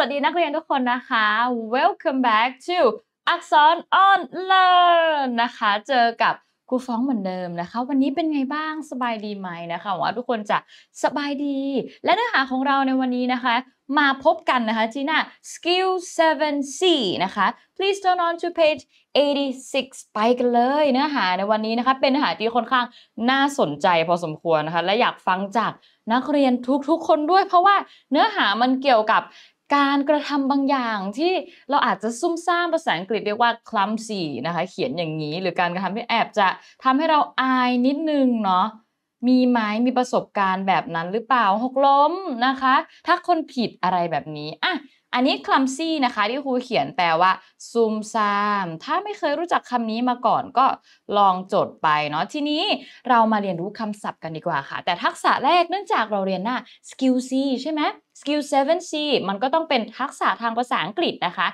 วัสดีนักเรียนทุกคนนะคะ welcome back to อักษร on learn นะคะ เจอกับครูฟ้องเหมือนเดิมนะคะ วันนี้เป็นไงบ้างสบายดีไหมนะคะว่าทุกคนจะสบายดี และเนื้อหาของเราในวันนี้นะคะ มาพบกันนะคะจีน่า skill 7c นะคะ please turn on to page 86 ไปกันเลยเนื้อหาในวันนี้นะคะ เป็นเนื้อหาที่ค่อนข้างน่าสนใจพอสมควรนะคะ และอยากฟังจากนักเรียนทุกๆคนด้วย เพราะว่าเนื้อหามันเกี่ยวกับการกระทำบางอย่างที่เราอาจจะซุ่มซ่ามภาษาอังกฤษเรียกว่าลัมซี่นะคะ เขียนอย่างนี้หรือการกระทำที่แอบจะทำให้เราอายนิดนึงเนาะมีไหมมีประสบการณ์แบบนั้นหรือเปล่าหกล้มนะคะถ้าคนผิดอะไรแบบนี้อ่ะอันนี้ clumsy นะคะ ที่ครูเขียนแปลว่า ซุมซาม ถ้าไม่เคยรู้จักคำนี้มาก่อนก็ลองจดไปเนาะ ทีนี้เรามาเรียนรู้คำศัพท์กันดีกว่าค่ะ แต่ทักษะแรกเนื่องจากเราเรียนหน้า skill C ใช่ไหม skill 7 C มันก็ต้องเป็นทักษะทางภาษาอังกฤษนะคะ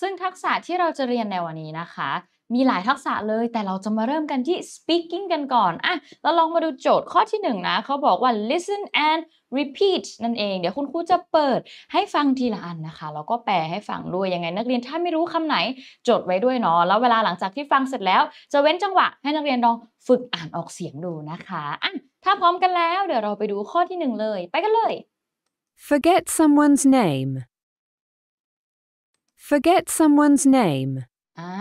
ซึ่งทักษะที่เราจะเรียนในวันนี้นะคะมีหลายทักษะเลยแต่เราจะมาเริ่มกันที่ speaking กันก่อนอ่ะเราลองมาดูโจทย์ข้อที่1นนะเขาบอกว่า listen and repeat นั่นเองเดี๋ยวคุณครูจะเปิดให้ฟังทีละอันนะคะแล้วก็แปลให้ฟังด้วยยังไง นักเรียนถ้าไม่รู้คำไหนจดไว้ด้วยเนาะแล้วเวลาหลังจากที่ฟังเสร็จแล้ว จะเว้นจังหวะ ให้นักเรียนลองฝึกอ่านออกเสียงดูนะคะอ่ะถ้าพร้อมกันแล้ว เดี๋ยวเราไปดูข้อที่1เลย ไปกันเลย forget someone's name forget someone's name อ่า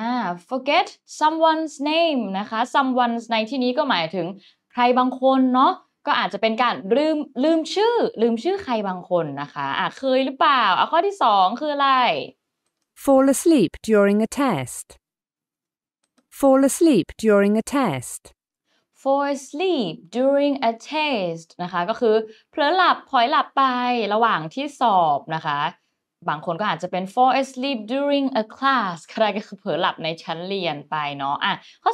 forget someone's name นะคะ someone's ในที่นี้ก็หมายถึงใครบางคนเนาะก็อาจจะเป็นการลืมลืมชื่อลืมชื่อใครบางคนนะคะอ่ะเคยหรือเปล่าอาข้อที่สองคืออะไร fall asleep during a test fall asleep during a test fall asleep during a test นะคะก็คือเผลอหลับพลอยหลับไประหว่างที่สอบนะคะบางคนก็อาจจะเป็น fall asleep during a class ใครก็คือเผลอหลับในชั้นเรียนไปเนาะอ่ะข้อ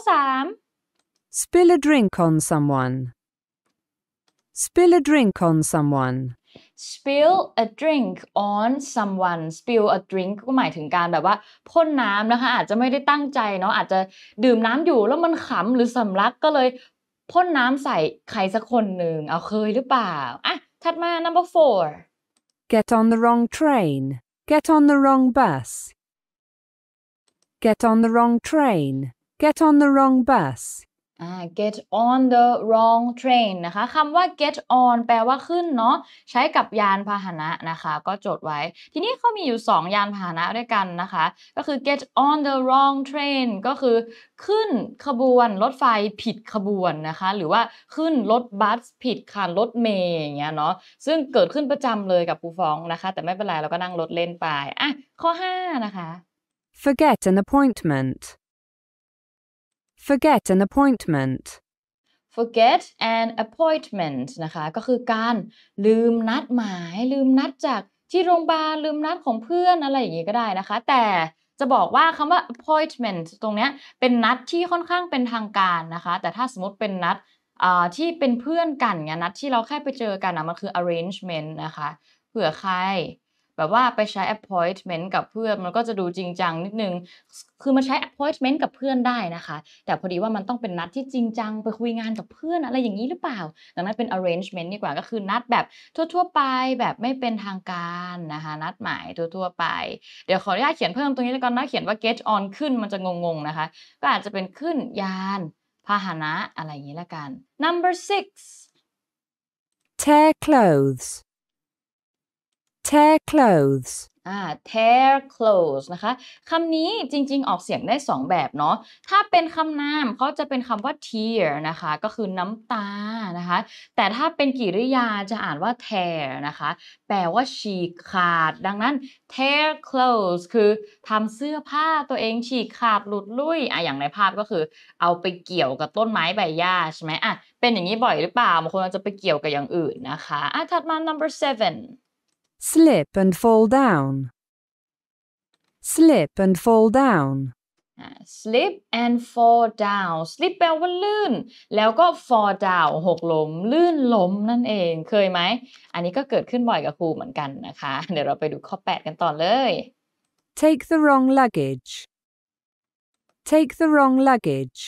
3 spill a drink on someone spill a drink on someone spill a drink on someone spill a drink ก็หมายถึงการแบบว่าพ่นน้ำนะคะอาจจะไม่ได้ตั้งใจเนาะอาจจะดื่มน้ำอยู่แล้วมันขำหรือสำลักก็เลยพ่นน้ำใส่ใครสักคนหนึ่งเอาเคยหรือเปล่า อ่ะถัดมา number four Get on the wrong train. Get on the wrong bus. Get on the wrong train. Get on the wrong bus. get on the wrong train นะคะคำว่า get on แปลว่าขึ้น เนาะใช้กับยานพาหนะ นะคะ ก็จดไว้ ทีนี้เขามีอยู่ 2 ยานพาหนะด้วยกันนะคะ ก็คือ get on the wrong train ก็คือ ขึ้นขบวน รถไฟผิดขบวนนะคะ หรือว่าขึ้น รถ บัส ผิดคัน รถเมย์อย่างเงี้ยเนาะซึ่งเกิดขึ้นประจำเลยกับปูฟ้องนะคะ แต่ไม่เป็นไรเราก็นั่งรถเล่นไปอ่ะข้อ5นะคะ forget an appointment forget an appointment forget an appointment นะคะก็คือการลืมนัดหมาย ลืมนัดจากที่โรงพยาบาลลืมนัดของเพื่อนอะไรอย่างนี้ก็ได้นะคะแต่จะบอกว่าคำว่า appointment ตรงเนี้ยเป็นนัดที่ค่อนข้างเป็นทางการนะคะแต่ถ้าสมมติเป็นนัดที่เป็นเพื่อนกันเนี่ยนัดที่เราแค่ไปเจอกันนะมันคือ arrangement นะคะเผื่อใครแบบว่าไปใช้ appointment กับเพื่อนมันก็จะดูจริงจังนิดนึงคือมาใช้ appointment กับเพื่อนได้นะคะ แต่พอดีว่ามันต้องเป็นนัดที่จริงจังไปคุยงานกับเพื่อน อะไรอย่างนี้หรือเปล่าดังนั้นเป็น arrangement ดีกว่าก็คือนัดแบบทั่วๆไปแบบไม่เป็นทางการนะคะนัดหมายทั่วๆไป เดี๋ยวขออนุญาตเขียนเพิ่มตรงนี้แล้วกันนะเขียนว่า get on ขึ้นมันจะงงๆนะคะก็อาจจะเป็นขึ้นยาน พาหนะอะไรอย่างนี้ละกัน number six tear clothes tear clothes อ่า tear clothes นะคะคำนี้จริงๆ ออกเสียงได้ 2 แบบเนาะ ถ้าเป็นคำนามเขาจะเป็นคำว่า tear นะคะ ก็คือน้ำตา นะคะ แต่ถ้าเป็นกิริยาจะอ่านว่า tear นะคะ แปลว่าฉีกขาด ดังนั้น tear clothes คือทำเสื้อผ้าตัวเองฉีกขาดหลุดลุ่ยอ่ะอย่างในภาพก็คือเอาไปเกี่ยวกับต้นไม้ใบหญ้าใช่ไหมอ่ะเป็นอย่างนี้บ่อยหรือเปล่า บางคนอาจะไปเกี่ยวกับอย่างอื่นนะคะอ่ะถัดมา number seven Slip and fall down. Slip and fall down. slip and fall down slip แปลว่าลื่น fall down หกล้ม ลื่นล้ม นั่นเอง Take the wrong luggage Take the wrong luggage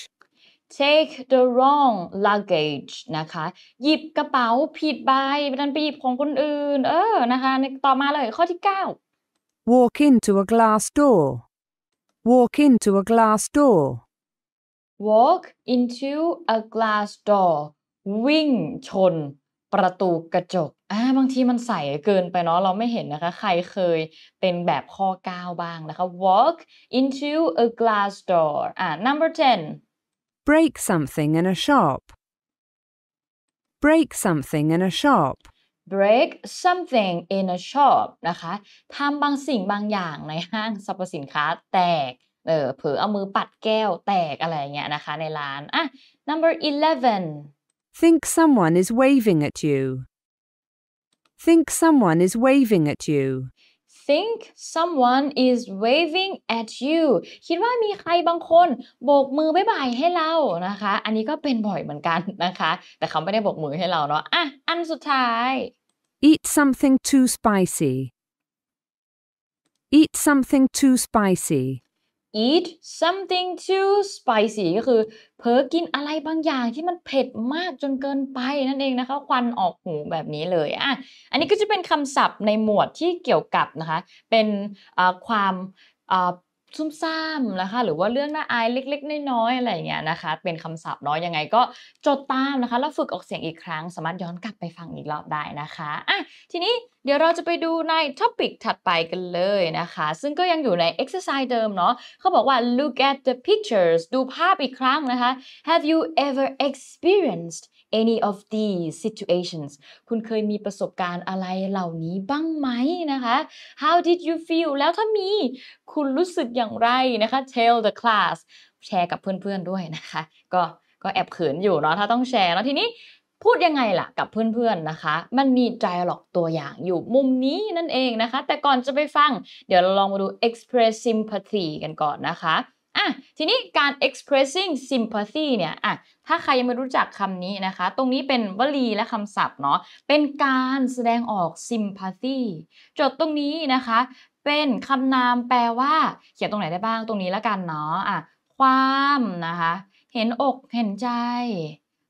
take the wrong luggage นะคะ หยิบกระเป๋าผิดใบไปนั่นไปหยิบของคนอื่น เออ นะคะ ต่อมาเลย ข้อที่ 9 walk into a glass door walk into a glass door walk into a glass door วิ่งชน ประตูกระจก อ่าบางทีมันใสเกินไปเนาะ เราไม่เห็นนะคะ ใครเคยเป็นแบบข้อ 9บ้างนะคะ walk into a glass door อ่า number 10 Break something in a shop. Break something in a shop. break something in a shop นะคะทำบางสิ่งบางอย่างในห้างสรรพสินค้าแตก เออเผลอเอามือปัดแก้วแตกอะไรเงี้ยนะคะในร้านอ่ะ number 11 think someone is waving at you think someone is waving at you think someone is waving at you คิดว่ามีใครบางคนโบกมือบ๊ายบายให้เรา นะคะ อันนี้ก็เป็นบ่อยเหมือนกันนะคะ แต่เขาไม่ได้โบกมือให้เราเนาะ อ่ะ อันสุดท้าย eat something too spicy eat something too spicy eat something too spicy ก็คือเพล่กินอะไรบางอย่างที่มันเผ็ดมากจนเกินไป นั่นเองนะคะ ควันออกหูแบบนี้เลยอ่ะอันนี้ก็จะเป็นคำศัพท์ในหมวดที่เกี่ยวกับนะคะ เป็นความซุ่มซ่ามนะคะหรือว่าเรื่องน่าอายเล็กๆ น้อยๆอะไรเงี้ยนะคะเป็นคำศัพท์เนาะยังไงก็จดตามนะคะแล้วฝึกออกเสียงอีกครั้งสามารถย้อนกลับไปฟังอีกรอบได้นะคะอ่ะทีนี้เดี๋ยวเราจะไปดูในท็อปิกถัดไปกันเลยนะคะซึ่งก็ยังอยู่ใน exercise เดิมเนาะเขาบอกว่า look at the pictures ดูภาพอีกครั้งนะคะ have you ever experienced any of these situations คุณเคยมีประสบการณ์อะไรเหล่านี้บ้างไหมนะคะ how did you feel แล้วถ้ามี คุณรู้สึกอย่างไรนะคะ tell the class แชร์กับเพื่อนๆด้วยนะคะ ก็ก็แอบเขินอยู่เนาะถ้าต้องแชร์แล้วทีนี้พูดยังไงล่ะกับเพื่อนๆนะคะ มันมี dialog ตัวอย่างอยู่มุมนี้นั่นเองนะคะ แต่ก่อนจะไปฟัง เดี๋ยวเราลองมาดู express sympathy กันก่อนนะคะอ่ะทีนี้การ expressing sympathy เนี่ยอ่ะถ้าใครยังไม่รู้จักคำนี้นะคะ ตรงนี้เป็นวลีและคำศัพท์เนาะเป็นการแสดงออก sympathy จดตรงนี้นะคะ เป็นคำนามแปลว่า เขียนตรงไหนได้บ้างตรงนี้แล้วกันเนาะอ่ะความนะคะเห็นอกเห็นใจ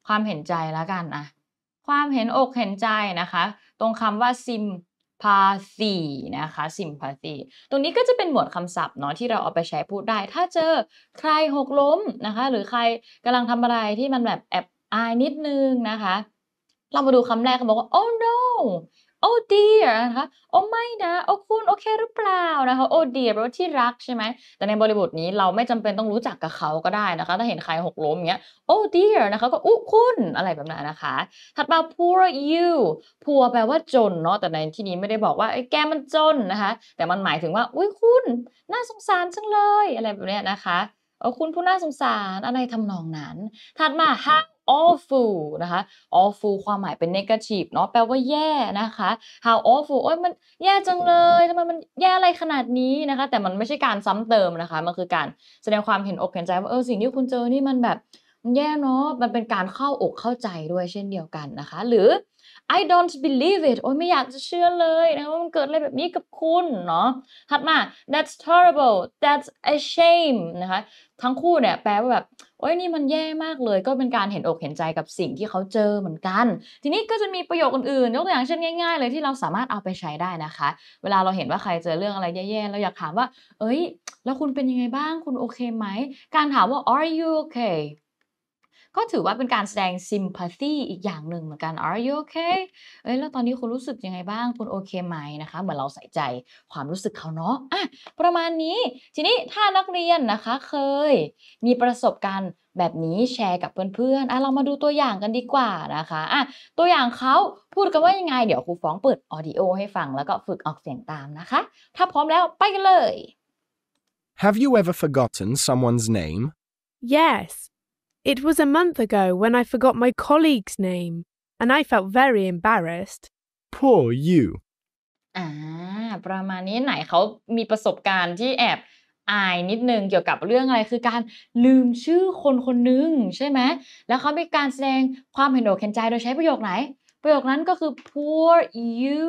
ความเห็นใจแล้วกันอ่ะความเห็นอกเห็นใจนะคะตรงคำว่า s i m ภาษีนะคะ sympathy ตรงนี้ก็จะเป็นหมวดคำศัพท์เนาะที่เราเอาไปใช้พูดได้ ถ้าเจอใครหกล้มนะคะ หรือใครกำลังทำอะไรที่มันแบบแอบอายนิดนึงนะคะ เรามาดูคำแรกเขาบอกว่า oh no โอ้ dear นะคะโอ้ไม่นะ โอ้คุณโอเคหรือเปล่านะคะ โอ้ dear แปลว่าที่รักใช่ไหม แต่ในบริบทนี้เราไม่จำเป็นต้องรู้จักกับเขาก็ได้นะคะ ถ้าเห็นใครหกล้มอย่างเงี้ยโอ้ dear นะคะ ก็อุ้คุณ อะไรแบบนั้นนะคะ ถัดมา poor you poor แปลว่าจนเนาะ แต่ในที่นี้ไม่ได้บอกว่าไอ้แกมันจนนะคะ แต่มันหมายถึงว่า อุ้ยคุณ น่าสงสารจังเลยอะไรแบบเนี้ยนะคะอคุณผู้น่าสงสารอะไรทำนองนั้น ถัดมา how awful นะคะ awful ความหมายเป็น negative เนาะแปลว่าแย่นะคะ how awful โอ้ยมันแย่จังเลยทำไมมันแย่อะไรขนาดนี้นะคะ แต่มันไม่ใช่การซ้ำเติมนะคะมันคือการแสดงความเห็นอก เห็นใจว่าเออสิ่งที่คุณเจอนี่มันแบบมันแย่เนาะมันเป็นการเข้าอกเข้าใจด้วยเช่นเดียวกันนะคะ หรือ I don't believe it โอ้ยไม่อยากจะเชื่อเลยนะว่ามันเกิดอะไรแบบนี้กับคุณเนาะถัดมา that's terrible that's a shame นะคะทั้งคู่เนี่ยแปลว่าแบบ โอ้ยนี่มันแย่มากเลย ก็เป็นการเห็นอกเห็นใจกับสิ่งที่เขาเจอเหมือนกัน ทีนี้ก็จะมีประโยคอื่นๆยกตัวอย่างเช่นง่ายๆเลยที่เราสามารถเอาไปใช้ได้นะคะ เวลาเราเห็นว่าใครเจอเรื่องอะไรแย่ๆเราอยากถามว่า เอ้ย แล้วคุณเป็นยังไงบ้าง คุณโอเคไหมการถามว่า are you okay ก็ถือว่าเป็นการแสดง sympathy อีกอย่างหนึ่งเหมือนกัน are you okay เอ้ย แล้วตอนนี้คุณรู้สึกยังไงบ้าง คุณโอเคไหมนะคะ เหมือนเราใส่ใจความรู้สึกเขาเนาะอ่ะประมาณนี้ ทีนี้ถ้านักเรียนนะคะเคย มีประสบการณ์แบบนี้แชร์กับเพื่อนๆ อ่ะ เรามาดูตัวอย่างกันดีกว่านะคะอ่ะตัวอย่างเขาพูดกันว่ายังไง เดี๋ยวครูฟ้องเปิดออดิโอให้ฟัง แล้วก็ฝึกออกเสียงตามนะคะ ถ้าพร้อมแล้วไปเลย Have you ever forgotten someone's name? Yes, It was a month ago when I forgot my colleague's name, and I felt very embarrassed. Poor you. อ่าประมาณนี้ไหนเขามีประสบการณ์ที่แอบอายนิดนึงเกี่ยวกับเรื่องอะไรคือการลืมชื่อคนคนนึงใช่ไหมแล้วเขามีการแสดงความเห็นอกเห็นใจโดยใช้ประโยคไหนประโยคนั้นก็คือ poor you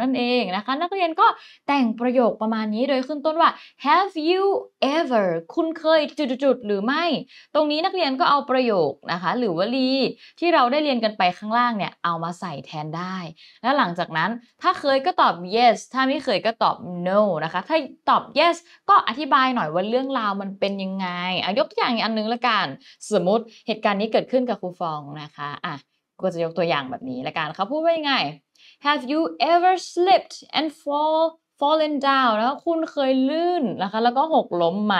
นั่นเองนะคะ นักเรียนก็แต่งประโยคประมาณนี้โดยขึ้นต้นว่า have you ever คุณเคยจุดๆหรือไม่ ตรงนี้นักเรียนก็เอาประโยคนะคะ หรือวลีที่เราได้เรียนกันไปข้างล่างเนี่ย เอามาใส่แทนได้ แล้วหลังจากนั้นถ้าเคยก็ตอบ yes ถ้าไม่เคยก็ตอบ no นะคะ ถ้าตอบ yes ก็อธิบายหน่อยว่าเรื่องราวมันเป็นยังไงยกตัวอย่างออันนึงละกัน สมมติเหตุการณ์นี้เกิดขึ้นกับครูฟองนะคะอ่ะก็จะยกตัวอย่างแบบนี้ละกันเขาพูดว่ายังไง Have you ever slipped and fall fallen down แล้วคุณเคยลื่นนะคะแล้วก็หกล้มไหม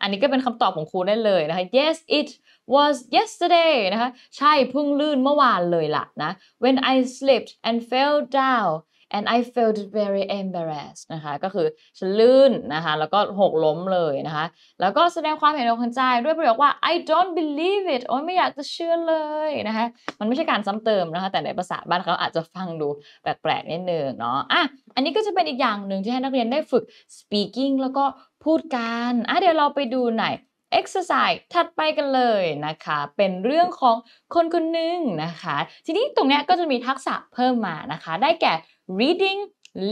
อันนี้ก็เป็นคำตอบของครูได้เลยนะคะ Yes it was yesterday นะคะใช่เพิ่งลื่นเมื่อวานเลยล่ะนะ When I slipped and fell down and I felt very embarrassed นะคะ ก็คือฉันลื่นนะคะ แล้วก็หกล้มเลยนะคะ แล้วก็แสดงความเห็นอกเห็นใจด้วยประโยคว่า I don't believe it โอ้ยไม่อยากจะเชื่อเลยนะคะ มันไม่ใช่การซ้ำเติมนะคะ แต่ในภาษาบ้านเขาอาจจะฟังดูแปลกๆนิดนึงเนาะอ่ะอันนี้ก็จะเป็นอีกอย่างหนึ่งที่ให้นักเรียนได้ฝึก speaking แล้วก็พูดกันอ่ะเดี๋ยวเราไปดูหน่อย exercise ถัดไปกันเลยนะคะเป็นเรื่องของคนคนหนึ่งนะคะ ทีนี้ตรงเนี้ยก็จะมีทักษะเพิ่มมานะคะได้แก่ reading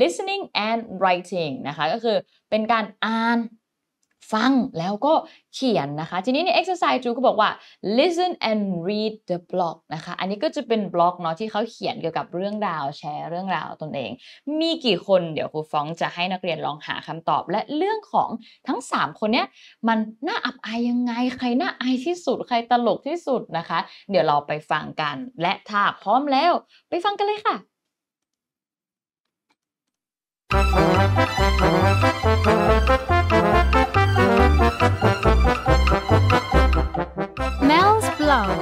listening and writing นะคะก็คือเป็นการอ่านฟังแล้วก็เขียนนะคะ ทีนี้ใน exercise จูก็บอกว่า listen and read the blog นะคะ อันนี้ก็จะเป็นบล็อกเนาะที่เขาเขียนเกี่ยวกับเรื่องราว แชร์เรื่องราวตนเอง มีกี่คนเดี๋ยวครูฟองจะให้นักเรียนลองหาคำตอบ และเรื่องของทั้ง 3 คนเนี้ย มันน่าอับอายยังไง ใครน่าอายที่สุดใครตลกที่สุดนะคะ เดี๋ยวเราไปฟังกัน และถ้าพร้อมแล้วไปฟังกันเลยค่ะ Mel's Blog.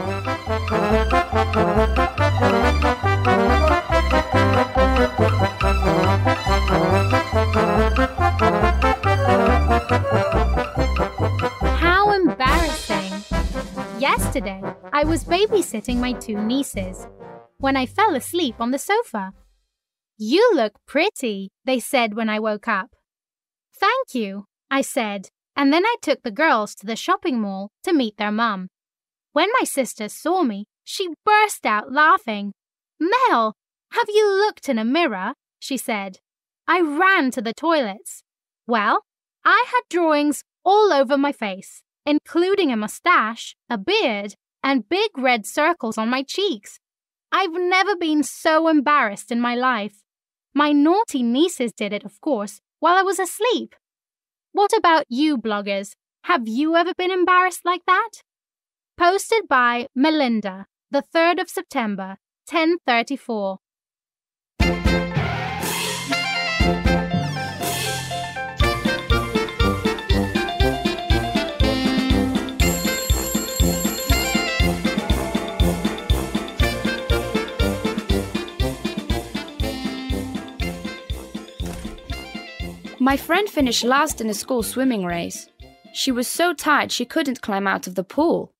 Yesterday, I was babysitting my two nieces when I fell asleep on the sofa. You look pretty, they said when I woke up. Thank you, I said, and then I took the girls to the shopping mall to meet their mum. When my sister saw me, she burst out laughing. Mel, have you looked in a mirror? she said. I ran to the toilets. Well, I had drawings all over my face, including a mustache, a beard, and big red circles on my cheeks. I've never been so embarrassed in my life. My naughty nieces did it, of course, while I was asleep. What about you, bloggers? Have you ever been embarrassed like that? Posted by Melinda, the 3rd of September, 1034. My friend finished last in a school swimming race. She was so tired she couldn't climb out of the pool.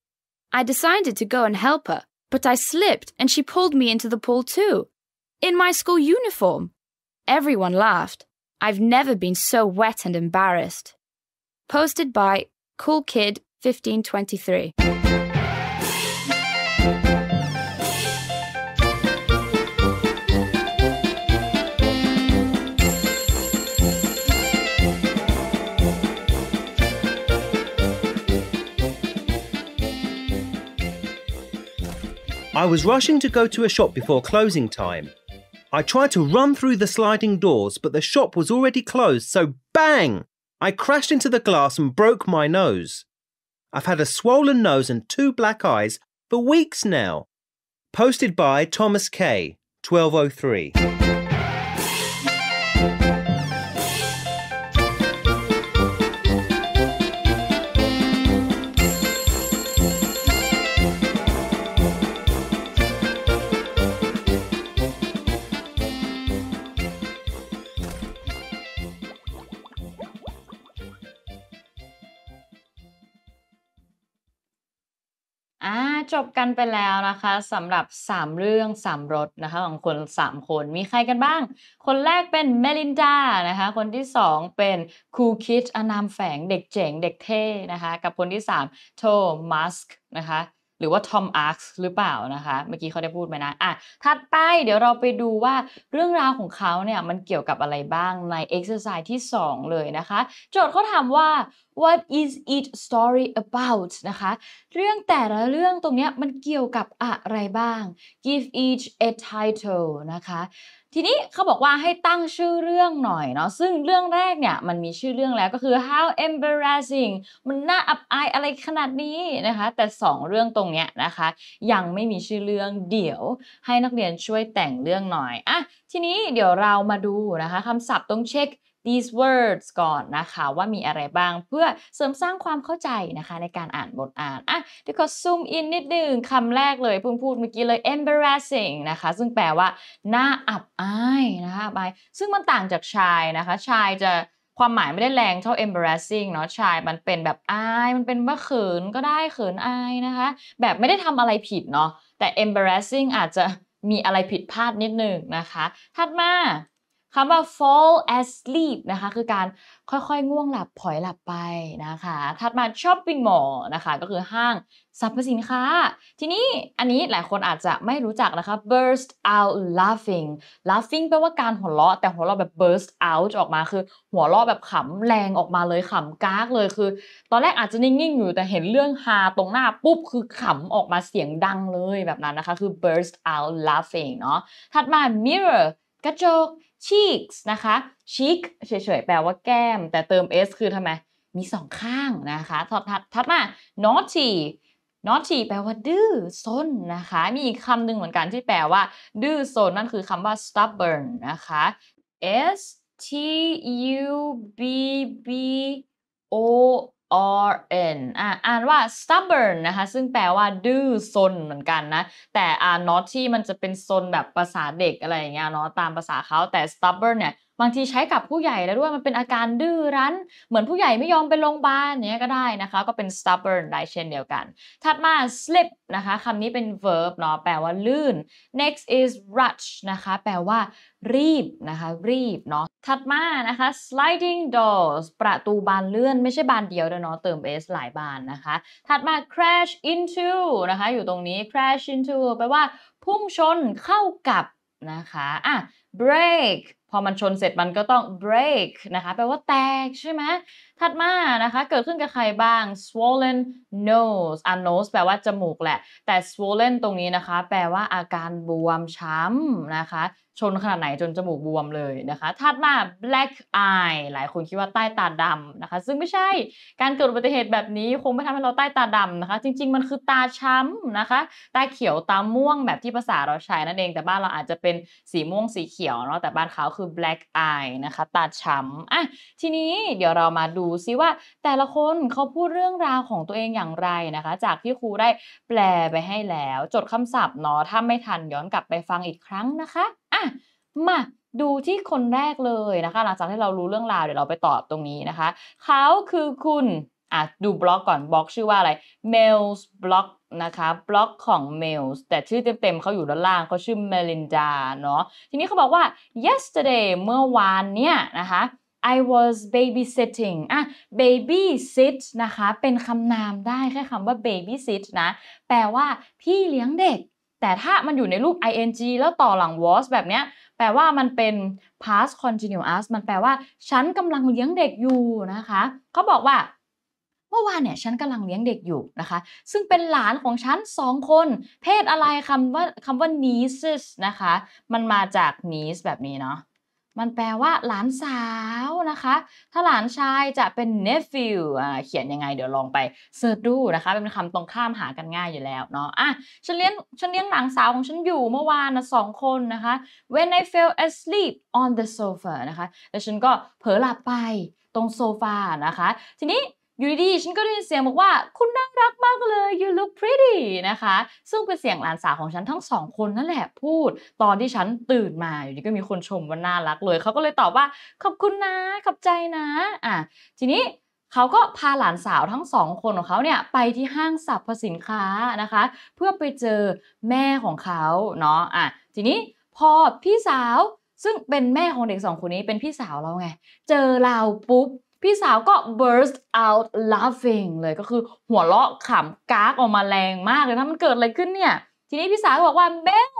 I decided to go and help her, but I slipped and she pulled me into the pool too. In my school uniform. Everyone laughed. I've never been so wet and embarrassed. Posted by Cool Kid 1523. I was rushing to go to a shop before closing time. I tried to run through the sliding doors, but the shop was already closed, so bang! I crashed into the glass and broke my nose. I've had a swollen nose and two black eyes for weeks now. Posted by Thomas K, 1203. จบกันไปแล้วนะคะสำหรับ 3 เรื่อง3รถนะคะของคน 3 คนมีใครกันบ้าง คนแรกเป็นเมลินดานะคะ คนที่ 2 เป็น คูคิดอนามแฝงเด็กเจ๋งเด็กเท่นะคะ กับคนที่ 3 โทมัสก์นะคะหรือว่าทอมอาร์คหรือเปล่านะคะ เมื่อกี้เขาได้พูดไปนะอ่ะถัดไปเดี๋ยวเราไปดูว่าเรื่องราวของเขาเนี่ย มันเกี่ยวกับอะไรบ้างใน exercise ที่ 2 เลยนะคะ โจทย์เขาถามว่า what is each story about นะคะ เรื่องแต่ละเรื่องตรงนี้มันเกี่ยวกับอะไรบ้าง give each a title นะคะทีนี้เขาบอกว่าให้ตั้งชื่อเรื่องหน่อยเนาะซึ่งเรื่องแรกเนี่ยมันมีชื่อเรื่องแล้วก็คือ how embarrassing มันน่าอับอายอะไรขนาดนี้นะคะแต่ 2 เรื่องตรงเนี้ยนะคะ ยังไม่มีชื่อเรื่องเดี๋ยว ให้นักเรียนช่วยแต่งเรื่องหน่อยอ่ะทีนี้เดี๋ยวเรามาดูนะคะคำศัพท์ตรงเช็ค these words ก่อนนะคะว่ามีอะไรบ้างเพื่อเสริมสร้างความเข้าใจนะคะ ในการอ่านบทอ่านอ่ะเดี๋ยวขอซูมอินนิดนึงคำแรกเลยเพิ่งพูดเมื่อกี้เลย embarrassing นะคะซึ่งแปลว่าน่าอับอายนะคะบายซึ่งมันต่างจากชายนะคะชายจะความหมายไม่ได้แรงเท่า embarrassing เนาะชายมันเป็นแบบอายมันเป็นว่าเขินก็ได้ เขินอายนะคะ แบบไม่ได้ทำอะไรผิดเนาะแต่ embarrassing อาจจะมีอะไรผิดพลาดนิดนึงนะคะ ถัดมาคำว่า fall asleep นะคะคือการค่อยๆง่วงหลับผอยหลับไปนะคะ ถัดมา shopping mall นะคะก็คือห้างสรรพสินค้า ทีนี้อันนี้หลายคนอาจจะไม่รู้จักนะคะ burst out laughing laughing แปลว่าการหัวเราะแต่หัวเราะแบบ burst out ออกมา คือหัวเราะแบบขำแรงออกมาเลยขำก้ากเลยคือ ตอนแรกอาจจะนิ่งๆอยู่ แต่เห็นเรื่องฮาตรงหน้าปุ๊บคือขำออกมาเสียงดังเลยแบบนั้นนะคะคือ burst out laughing เนาะถัดมา mirror กระจก cheeks นะคะ cheek เฉย ๆ แปลว่าแก้ม แต่เติม s คือทำไม มีสองข้างนะคะถัดถัดถัดมา naughty naughty แปลว่า ดื้อซนนะคะ มีอีกคำหนึ่งเหมือนกันที่แปลว่า ดื้อซนนั่นคือคำว่า stubborn นะคะ s t u b b o R N อ่าอ่านว่า stubborn นะคะ ซึ่งแปลว่าดื้อซนเหมือนกันนะ แต่อ่านน a u g h มันจะเป็นซนแบบภาษาเด็กอะไรอย่างเงี้ยเนาะตามภาษาเขา แต่ stubborn เนี่ยบางทีใช้กับผู้ใหญ่แล้วด้วยมันเป็นอาการดื้อรั้น เหมือนผู้ใหญ่ไม่ยอมไปโรงพยาบาลเนี้ยก็ได้นะคะ ก็เป็น stubborn ได้เช่นเดียวกัน ถัดมา slip นะคะคำนี้เป็น verb เนาะแปลว่าลื่น next is rush นะคะแปลว่า รีบนะคะรีบเนาะ ถัดมานะคะ sliding doors ประตูบานเลื่อน ไม่ใช่บานเดียวเด้วเนาะเติม s หลายบานนะคะ ถัดมา crash into นะคะอยู่ตรงนี้ crash into แปลว่า พุ่งชนเข้ากับนะคะอ่ะ break พอมันชนเสร็จมันก็ต้อง break นะคะแปลว่าแตกใช่ไหม ถัดมานะคะ เกิดขึ้นกับใครบ้าง swollen nose อ่ะ nose แปลว่าจมูกแหละ แต่ swollen ตรงนี้นะคะแปลว่าอาการบวมช้ำนะคะ ชนขนาดไหนจนจมูกบวมเลยนะคะ ถัดมา black eye หลายคนคิดว่าใต้ตาดำนะคะ ซึ่งไม่ใช่การเกิดอุบัติเหตุแบบนี้คงไม่ทำให้เราใต้ตาดำนะคะ จริง ๆมันคือตาช้ำนะคะตาเขียวตาม่วงแบบที่ภาษาเราใช้นั่นเองแต่บ้านเราอาจจะเป็นสีม่วงสีเขียวเนาะแต่บ้านเขาคือ black eye นะคะ ตาช้ำอ่ะ ทีนี้เดี๋ยวเรามาดูซิว่าแต่ละคนเขาพูดเรื่องราวของตัวเองอย่างไรนะคะ จากที่ครูได้แปลไปให้แล้ว จดคำศัพท์เนาะ ถ้าไม่ทันย้อนกลับไปฟังอีกครั้งนะคะ อ่ะ มาดูที่คนแรกเลยนะคะ หลังจากที่เรารู้เรื่องราวเดี๋ยวเราไปตอบตรงนี้นะคะ เขาคือคุณ อ่ะ ดูบล็อกก่อนบล็อกชื่อว่าอะไร Mel's blog นะคะ บล็อกของเมลส์แต่ชื่อเต็ม ๆเขาอยู่ด้านล่างเขาชื่อเมลินดาเนาะทีนี้เขาบอกว่า yesterday เมื่อวานเนี่ยนะคะ I was babysitting อ่ะ babysit นะคะ เป็นคำนามได้แค่คำว่า babysit นะ แปลว่าพี่เลี้ยงเด็ก แต่ถ้ามันอยู่ในรูป ing แล้วต่อหลัง was แบบเนี้ย แปลว่ามันเป็น past continuous มันแปลว่า ฉันกำลังเลี้ยงเด็กอยู่นะคะเขาบอกว่าเมื่อวานเนี่ยฉันกำลังเลี้ยงเด็กอยู่นะคะ ซึ่งเป็นหลานของฉันสองคน เพศอะไรคำว่าคำว่า nieces นะคะ มันมาจาก niece แบบนี้เนาะมันแปลว่าหลานสาวนะคะ ถ้าหลานชายจะเป็น nephew เขียนยังไงเดี๋ยว ลองไปเสิร์ชดูนะคะ เป็นคำตรงข้ามหากันง่ายอยู่แล้วเนาะอ่ะฉันเลี้ยงฉันเลี้ยงหลานสาวของฉันอยู่เมื่อวานนะสองคนนะคะ when I fell asleep on the sofa นะคะแล้วฉันก็เผลอหลับไปตรงโซฟานะคะทีนี้อยู่ดีๆฉันก็ได้ยินเสียงบอกว่าคุณน่ารักมากเลย you look pretty นะคะ ซึ่งเป็นเสียงหลานสาวของฉันทั้งสองคนนั่นแหละพูด ตอนที่ฉันตื่นมา อยู่ดีก็มีคนชมว่าน่ารักเลยเขาก็เลยตอบว่าขอบคุณนะขอบใจนะอ่ะทีนี้เขาก็พาหลานสาวทั้งสองคนของเขาเนี่ยไปที่ห้างสรรพสินค้านะคะ เพื่อไปเจอแม่ของเขาเนาะอ่ะทีนี้พอพี่สาวซึ่งเป็นแม่ของเด็กสองคนนี้เป็นพี่สาวเราไงเจอเราปุ๊บพี่สาวก็ burst out laughing เลยก็คือหัวเราะขำกากออกมาแรงมากเลยนะมันเกิดอะไรขึ้นเนี่ย ทีนี้พี่สาวก็บอกว่าเบล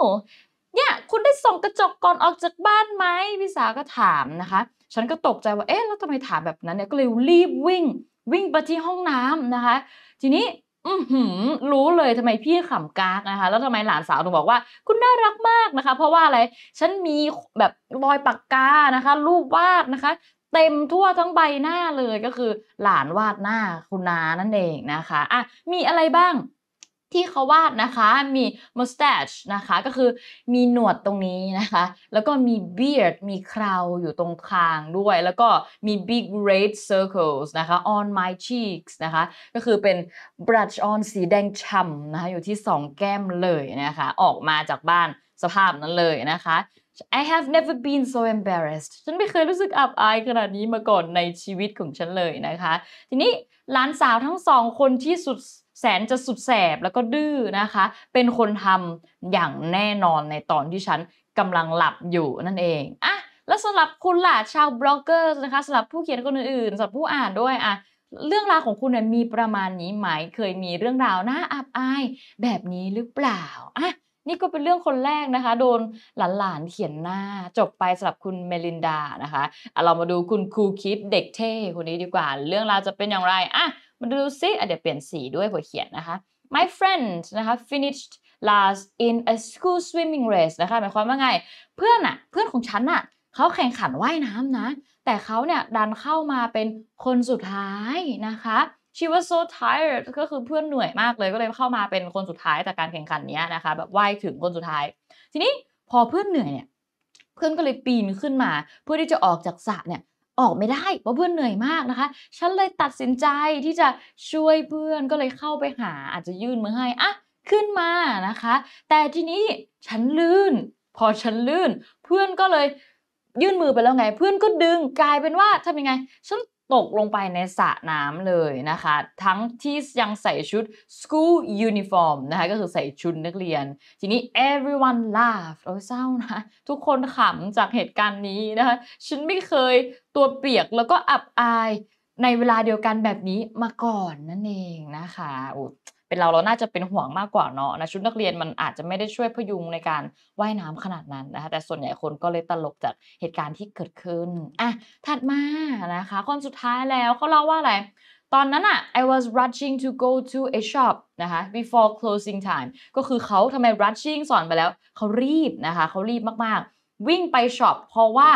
เนี่ยคุณได้ส่งกระจกก่อนออกจากบ้านไหมพี่สาวก็ถามนะคะ ฉันก็ตกใจว่าเอ๊ะแล้วทำไมถามแบบนั้นเนี่ยก็เลยรีบวิ่ง วิ่งไปที่ห้องน้ำนะคะ ทีนี้ อืรู้เลยทำไมพี่ขำกากนะคะ แล้วทำไมหลานสาวถึงบอกว่า คุณน่ารักมากนะคะ เพราะว่าอะไรฉันมีแบบรอยปากกานะคะ รูปวาดนะคะเต็มทั่วทั้งใบหน้าเลยก็คือหลานวาดหน้าคุณนานั่นเองนะคะอ่ะมีอะไรบ้างที่เขาวาดนะคะมี mustache นะคะ ก็คือมีหนวดตรงนี้นะคะ แล้วก็มี beard มีคราวอยู่ตรงคางด้วย แล้วก็มี big red circles นะคะ on my cheeks นะคะก็คือเป็น brush on สีแดงช่ำนะคะอยู่ที่สองแก้มเลยนะคะ ออกมาจากบ้านสภาพนั้นเลยนะคะ I have never been so embarrassed ฉันไม่เคยรู้สึกอับอายขนาดนี้มาก่อนในชีวิตของฉันเลยนะคะ ทีนี้หลานสาวทั้งสองคนที่สุดแสนจะสุดแสบแล้วก็ดื้อนะคะ เป็นคนทำอย่างแน่นอนในตอนที่ฉันกำลังหลับอยู่นั่นเอง อะ แล้วสำหรับคุณล่ะชาวบล็อกเกอร์นะคะสำหรับผู้เขียนคนอื่นๆสำหรับผู้อ่านด้วยอะเรื่องราวของคุณเนี่ยมีประมาณนี้ไหม เคยมีเรื่องราวน่าอับอายแบบนี้หรือเปล่าอะนี่ก็เป็นเรื่องคนแรกนะคะ โดนหลานๆเขียนหน้าจบไปสำหรับคุณเมลินดานะคะ เรามาดูคุณครูคิดเด็กเท่คนนี้ดีกว่า เรื่องราวจะเป็นอย่างไร อ่ะ มาดูซิเดี๋ยวเปลี่ยนสีด้วยหัวเขียนนะคะ my friend นะคะ finished last in a school swimming race นะคะหมายความว่าไง เพื่อนอะเพื่อนของฉันอะเขาแข่งขันว่ายน้ำนะ แต่เขาเนี่ยดันเข้ามาเป็นคนสุดท้ายนะคะ she was so tired ก็คือเพื่อนเหนื่อยมากเลยก็เลยเข้ามาเป็นคนสุดท้ายจากการแข่งขันนี้นะคะแบบไหวยถึงคนสุดท้าย ทีนี้พอเพื่อนเหนื่อยเนี่ย เพื่อนก็เลยปีนขึ้นมา เพื่อที่จะออกจากสระเนี่ยออกไม่ได้ เพราะเพื่อนเหนื่อยมากนะคะ ฉันเลยตัดสินใจที่จะช่วยเพื่อนก็เลยเข้าไปหาอาจจะยื่นมือให้อ่ะขึ้นมานะคะ แต่ทีนี้ฉันลื่น พอฉันลื่นเพื่อนก็เลยยื่นมือไปแล้วไงเพื่อนก็ดึงกลายเป็นว่าทำยังไงฉันตกลงไปในสระน้ำเลยนะคะ ทั้งที่ยังใส่ชุด school uniform นะคะ ก็คือใส่ชุดนักเรียน ทีนี้ everyone laughed โอ้ยเศร้านะ ทุกคนขำจากเหตุการณ์นี้นะคะ ฉันไม่เคยตัวเปียกแล้วก็อับอายในเวลาเดียวกันแบบนี้มาก่อนนั่นเองนะคะเป็นเราเรา น่าจะเป็นห่วงมากกว่าเนาะนะชุดนักเรียนมันอาจจะไม่ได้ช่วยพยุงในการว่ายน้ำขนาดนั้นนะคะแต่ส่วนใหญ่คนก็เลยตลกจากเหตุการณ์ที่เกิดขึ้นอ่ะถัดมานะคะ คนสุดท้ายแล้วเขาเล่าว่าอะไร ตอนนั้นอะ I was rushing to go to a shop นะคะ before closing time ก็คือเขาทำไม rushing สอนไปแล้ว เขารีบนะคะ เขารีบมากๆ วิ่งไปช็อปเพราะว่า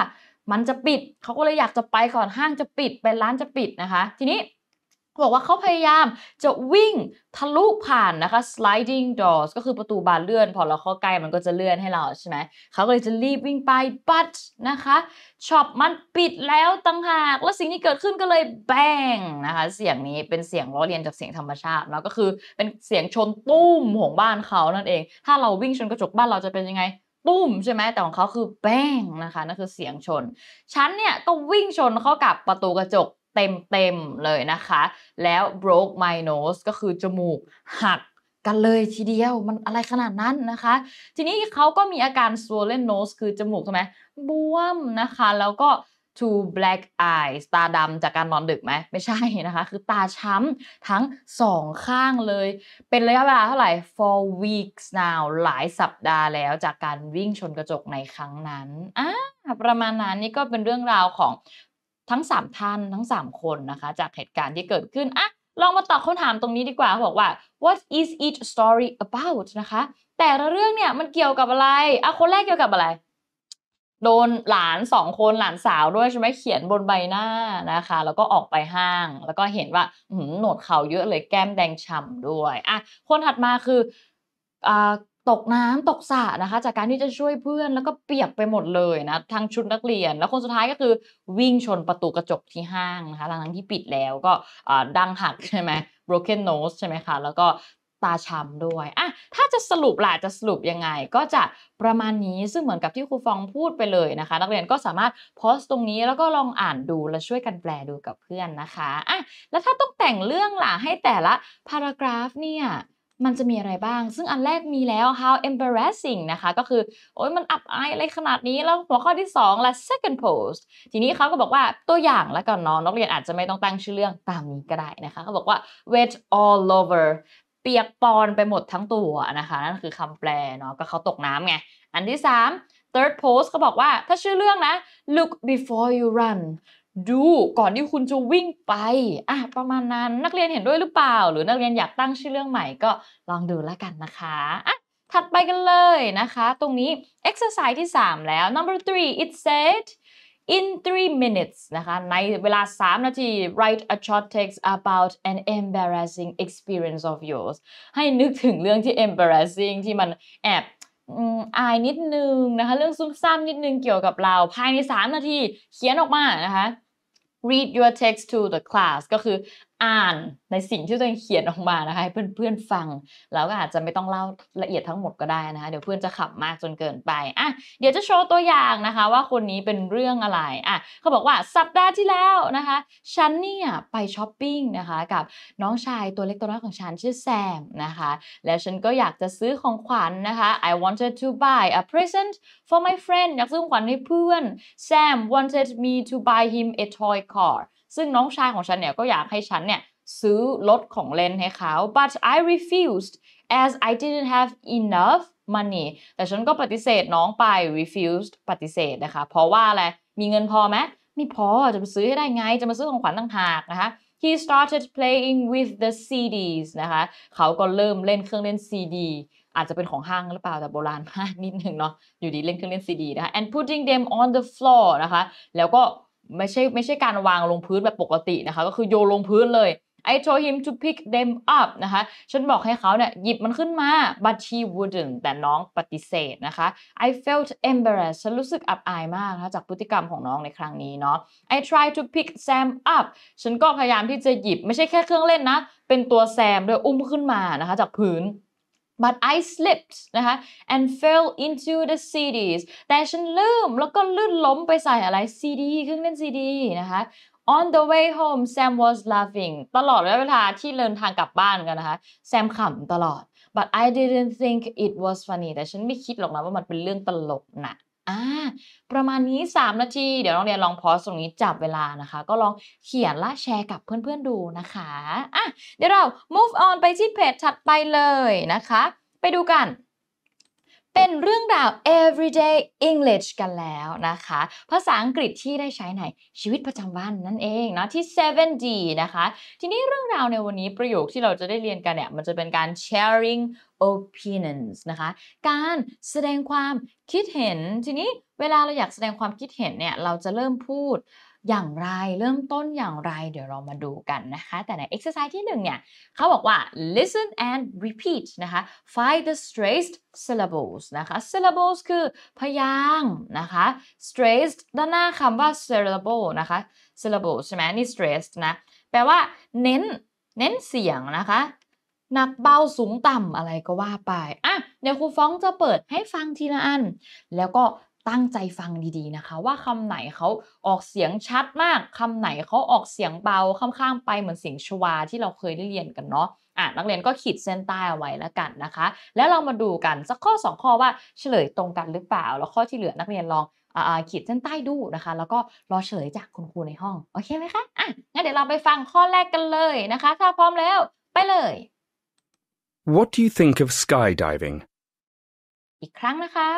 มันจะปิด เขาก็เลยอยากจะไปก่อนห้างจะปิดเป็นร้านจะปิดนะคะ ทีนี้บอกว่าเขาพยายามจะวิ่งทะลุผ่านนะคะ sliding doors ก็คือประตูบานเลื่อน พอเราเข้าใกล้มันก็จะเลื่อนให้เราใช่ไหมเขาก็เลยจะรีบวิ่งไป but นะคะช็อปมันปิดแล้วตั้งหาก แล้วสิ่งที่เกิดขึ้นก็เลยแบงนะคะเสียงนี้เป็นเสียงล้อเลียนจากเสียงธรรมชาติแล้วก็คือเป็นเสียงชนตุ้มของบ้านเขานั่นเอง ถ้าเราวิ่งชนกระจกบ้านเราจะเป็นยังไงตุ้มใช่ไหมแต่ของเขาคือแบงนะคะนั่นคือเสียงชนฉันเนี่ยก็วิ่งชนเข้ากับประตูกระจกเต็มเต็มเลยนะคะ แล้ว broke my nose ก็คือ จมูกหักกันเลยทีเดียวมันอะไรขนาดนั้นนะคะ ทีนี้เขาก็มีอาการ swollen nose คือ จมูกใช่ไหมบวมนะคะแล้วก็ to w black eyes ตาดำจากการนอนดึกไหม ไม่ใช่นะคะ คือตาช้ำทั้งสองข้างเลย เป็นระยะเวลาเท่าไหร่ for u weeks now หลายสัปดาห์แล้วจากการวิ่งชนกระจกในครั้งนั้นอ่ะประมาณนั้นนี่ก็เป็นเรื่องราวของทั้ง3ท่านทั้ง 3 คนนะคะ จากเหตุการณ์ที่เกิดขึ้นอ่ะลองมาตอบคำถามตรงนี้ดีกว่าบอกว่า what is each story about นะคะ แต่ละเรื่องเนี่ย มันเกี่ยวกับอะไรอ่ะคนแรกเกี่ยวกับอะไร โดนหลานสองคนหลานสาวด้วยใช่ไหมเขียนบนใบหน้านะคะ แล้วก็ออกไปห้างแล้วก็เห็นว่าหนวดเขาเยอะเลยแก้มแดงฉ่ำด้วยอ่ะคนถัดมาคืออ่าตกน้ำตกสระนะคะ จากการที่จะช่วยเพื่อนแล้วก็เปียกไปหมดเลยนะทางชุดนักเรียน แล้วคนสุดท้ายก็คือ วิ่งชนประตูกระจกที่ห้างนะคะหลังที่ปิดแล้วก็ดังหักใช่ไหม broken nose ใช่ไหมคะ แล้วก็ตาช้ำด้วยอะถ้าจะสรุปล่ะจะสรุปยังไง ก็จะประมาณนี้ซึ่งเหมือนกับที่ครูฟองพูดไปเลยนะคะ นักเรียนก็สามารถโพสต์ตรงนี้แล้วก็ลองอ่านดูและช่วยกันแปลดูกับเพื่อนนะคะอะแล้วถ้าต้องแต่งเรื่องล่ะให้แต่ละพารากราฟเนี่ยมันจะมีอะไรบ้าง ซึ่งอันแรกมีแล้ว how embarrassing นะคะ ก็คือ โอ้ย มันอับอายอะไรขนาดนี้ แล้วหัวข้อที่2ละ second post ทีนี้เขาก็บอกว่าตัวอย่างแล้วกันเนาะ นักเรียนอาจจะไม่ต้องตั้งชื่อเรื่องตามนี้ก็ได้นะคะ เขาบอกว่า wet all over เปียกปอนไปหมดทั้งตัวนะคะ นั่นคือคำแปลเนาะ ก็เขาตกน้ำไง อันที่ 3 third post เขาบอกว่าถ้าชื่อเรื่องนะ look before you run do ก่อนที่คุณจะวิ่งไปอ่ะประมาณนั้นนักเรียนเห็นด้วยหรือเปล่า หรือนักเรียนอยากตั้งชื่อเรื่องใหม่ก็ลองดูแล้วกันนะคะอ่ะถัดไปกันเลยนะคะตรงนี้ exercise ที่ 3 แล้ว number three it said in three minutes นะคะในเวลา 3 นาที write a short text about an embarrassing experience of yours ให้นึกถึงเรื่องที่ embarrassing ที่มันแอบอายนิดนึงนะคะ เรื่องซุ่มซ่ามนิดนึงเกี่ยวกับเราภายใน 3 นาที เขียนออกมานะคะ read your text to the class ก็คืออ่านในสิ่งที่ตัวเองเขียนออกมานะคะให้เพื่อนๆฟังแล้วก็อาจจะไม่ต้องเล่าละเอียดทั้งหมดก็ได้นะคะเดี๋ยวเพื่อนจะขับมากจนเกินไปอ่ะเดี๋ยวจะโชว์ตัวอย่างนะคะว่าคนนี้เป็นเรื่องอะไรอ่ะเขาบอกว่า สัปดาห์ที่แล้วนะคะฉันเนี่ยไปช้อปปิ้งนะคะ กับน้องชายตัวเล็กตัวน้อยของฉันชื่อแซมนะคะแล้วฉันก็อยากจะซื้อของขวัญนนะคะ I wanted to buy a present for my friend อยากซื้อของขวัญให้เพื่อน Sam wanted me to buy him a toy car ซึ่งน้องชายของฉันเนี่ยก็อยากให้ฉันเนี่ย ซื้อรถของเลนให้เขา but I refused as I didn't have enough money แต่ฉันก็ปฏิเสธน้องไป refused ปฏิเสธนะคะ เพราะว่าอะไร มีเงินพอไหมไม่พอ จะไปซื้อให้ได้ไง จะมาซื้อของขวัญต่างหากนะคะ he started playing with the CDs นะคะเขาก็เริ่มเล่นเครื่องเล่น CD อาจจะเป็นของห้างหรือเปล่าแต่โบราณมากนิดนึงเนาะ อยู่ดีเล่นเครื่องเล่นซีดีนะคะ and putting them on the floor นะคะแล้วก็ไม่ใช่ไม่ใช่การวางลงพื้นแบบปกตินะคะ ก็คือโยลงพื้นเลย I told him to pick them up นะคะฉันบอกให้เขาเนี่ยหยิบมันขึ้นมา but she wouldn't แต่น้องปฏิเสธนะคะ I felt embarrassed ฉันรู้สึกอับอายมากนะจากพฤติกรรมของน้องในครั้งนี้เนาะ I tried to pick Sam up ฉันก็พยายามที่จะหยิบไม่ใช่แค่เครื่องเล่นนะ เป็นตัวแซมด้วยอุ้มขึ้นมานะคะจากพื้น but I slipped นะคะ and fell into the CDs แต่ฉันลืมแล้วก็ลื่นล้มไปใส่อะไร CD เครื่องเล่น CD นะคะ On the way home Sam was laughing ตลอดเวลาที่เดินทางกลับบ้านกันนะคะ แซมขำตลอด but I didn't think it was funny แต่ฉันไม่คิดหรอกนะว่ามันเป็นเรื่องตลกนะอ่าประมาณนี้ 3 นาที เดี๋ยวน้องเรียนลองพอสตรงนี้จับเวลานะคะ ก็ลองเขียนและแชร์กับเพื่อนๆดูนะคะอ่ะเดี๋ยวเรา move on ไปที่เพจถัดไปเลยนะคะ ไปดูกันเป็นเรื่องราว everyday English กันแล้วนะคะ ภาษาอังกฤษที่ได้ใช้ในชีวิตประจำวันนั่นเองเนาะที่ 7D นะคะ ทีนี้เรื่องราวในวันนี้ประโยคที่เราจะได้เรียนกันเนี่ย มันจะเป็นการ sharing opinions นะคะ การแสดงความคิดเห็น ทีนี้เวลาเราอยากแสดงความคิดเห็นเนี่ย เราจะเริ่มพูดอย่างไรเริ่มต้นอย่างไรเดี๋ยวเรามาดูกันนะคะ แต่ใน exercise ที่1เนี่ย เขาบอกว่า listen and repeat นะคะ find the stressed syllables นะคะ syllables คือพยางค์นะคะ stressed ด้านหน้าคำว่า syllable นะคะ syllables ใช่ไหมนี่ stressed นะ แปลว่าเน้นเน้นเสียงนะคะ หนักเบาสูงต่ำอะไรก็ว่าไป อ่ะ เดี๋ยวครูฟ้องจะเปิดให้ฟังทีละอัน แล้วก็ตั้งใจฟังดีๆนะคะว่าคำไหนเขาออกเสียงชัดมาก คำไหนเขาออกเสียงเบาค่อนข้างไปเหมือนเสียงชวาที่เราเคยได้เรียนกันเนาะอ่ะนักเรียนก็ขีดเส้นใต้เอาไว้แล้วกันนะคะ แล้วเรามาดูกันสักข้อ 2 ข้อว่าเฉลยตรงกันหรือเปล่า แล้วข้อที่เหลือนักเรียนลองขีดเส้นใต้ดูนะคะ แล้วก็รอเฉลยจากคุณครูในห้องโอเคไหมคะอ่ะงั้นเดี๋ยวเราไปฟังข้อแรกกันเลยนะคะถ้าพร้อมแล้วไปเลย What do you think of skydiving? อีกครั้งนะคะ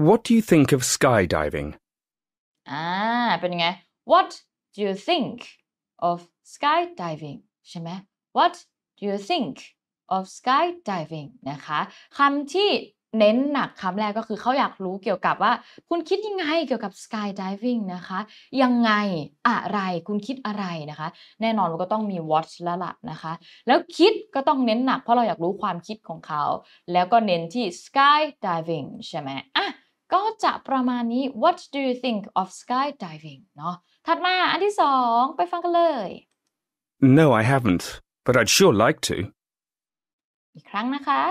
What do you think of skydiving? อ่าเป็นไง What do you think of skydiving ใช่ไหม What do you think of skydiving นะคะคำที่เน้นหนักคำแรกก็คือเขาอยากรู้เกี่ยวกับว่า คุณคิดยังไงเกี่ยวกับ skydiving นะคะ ยังไงอะไรคุณคิดอะไรนะคะ แน่นอนมันก็ต้องมี watch แล้วล่ะนะคะ แล้วคิดก็ต้องเน้นหนักเพราะเราอยากรู้ความคิดของเขา แล้วก็เน้นที่ skydiving ใช่ไหมอ่ะก็จะประมาณนี้ What do you think of skydiving เนาะถัดมาอันที่สองไปฟังกันเลย No I haven't but I'd sure like to อีกครั้งนะคะ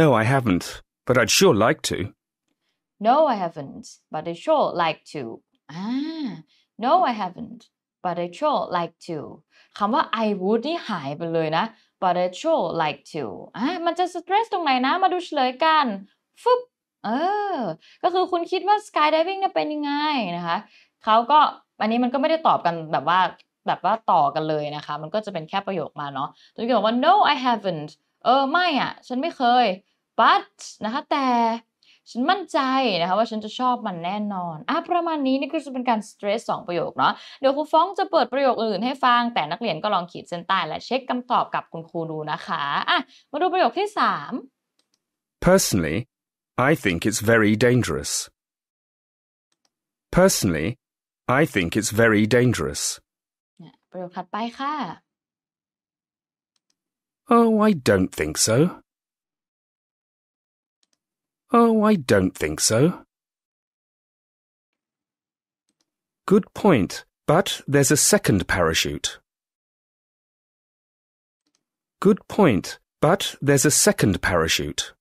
No I haven't but I'd sure like to No I haven't but I'd sure like to ah No I haven't but I d sure like to คำว่า I would นี่หายไปเลยนะ but I d sure like to อ่ามันจะ stress ตรงไหนนะ มาดูเฉลยกัน ฟึบเออ ก็คือคุณคิดว่า skydiving เนี่ยเป็นยังไงนะคะเขาก็อันนี้มันก็ไม่ได้ตอบกันแบบว่าแบบว่าต่อกันเลยนะคะ มันก็จะเป็นแค่ประโยคมาเนาะ ตัวเกีบอกว่า no I haven't เออไม่อ่ะฉันไม่เคย but นะคะแต่ฉันมั่นใจนะคะว่าฉันจะชอบมันแน่นอน อ่ะประมาณนี้นี่คือจะเป็นการสเตรสสองประโยคเนาะ เดี๋ยวครูฟ้องจะเปิดประโยคอื่นให้ฟัง แต่นักเรียนก็ลองขีดเส้นใต้และเช็คคำตอบกับคุณครูดูนะคะ อ่ะมาดูประโยคที่ 3 Personally I think it's very dangerous. Personally, I think it's very dangerous. Oh, I don't think so. Oh, I don't think so. Good point, but there's a second parachute. Good point, but there's a second parachute.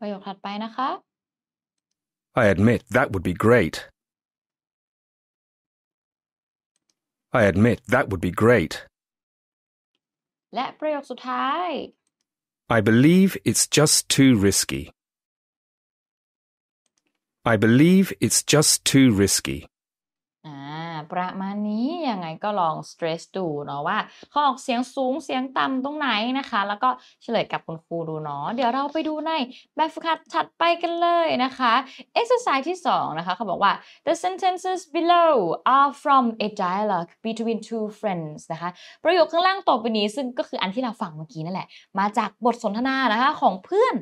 ประโยคถัดไปนะคะ I admit that would be great I admit that would be great และประโยคสุดท้าย I believe it's just too risky I believe it's just too risky ประมาณนี้ยังไงก็ลอง stress ดูเนาะว่าเขาออกเสียงสูงเสียงต่ำตรงไหนนะคะ แล้วก็เฉลยกับคุณครูดูเนาะ เดี๋ยวเราไปดูในแบบฝึกหัดถัดไปกันเลยนะคะ exercise ที่ 2 นะคะเขาบอกว่า the sentences below are from a dialogue between two friends นะคะประโยคข้างล่างต่อไปนี้ซึ่งก็คืออันที่เราฟังเมื่อกี้นั่นแหละ มาจากบทสนทนานะคะของเพื่อน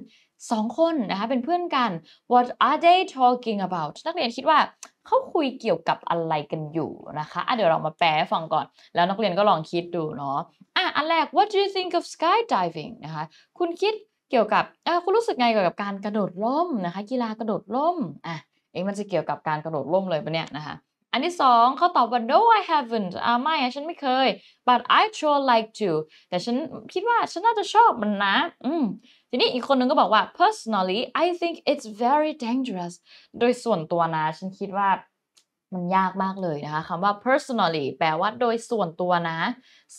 สองคนนะคะเป็นเพื่อนกัน what are they talking about นักเรียนคิดว่าเขาคุยเกี่ยวกับอะไรกันอยู่นะคะอ่ะเดี๋ยวเรามาแปลฟังก่อนแล้วนักเรียนก็ลองคิดดูเนาะอ่ะอันแรก what do you think of skydiving นะคะคุณคิดเกี่ยวกับอ่ะคุณรู้สึกไงเกี่ยวกับการกระโดดร่มนะคะ กีฬากระโดดร่มอ่ะเองมันจะเกี่ยวกับการกระโดดร่มเลยปะเนี่ยนะคะ อันที่สองเขาตอบว่า no I haven't อ่าไม่ฉันไม่เคย but I sure like to แต่ฉันคิดว่าฉันน่าจะชอบมันนะ อืมทีนี้อีกคนนึงก็บอกว่า personally I think it's very dangerous โดยส่วนตัวนะ ฉันคิดว่ามันยากมากเลยนะคะคำว่า personally แปลว่าโดยส่วนตัวนะ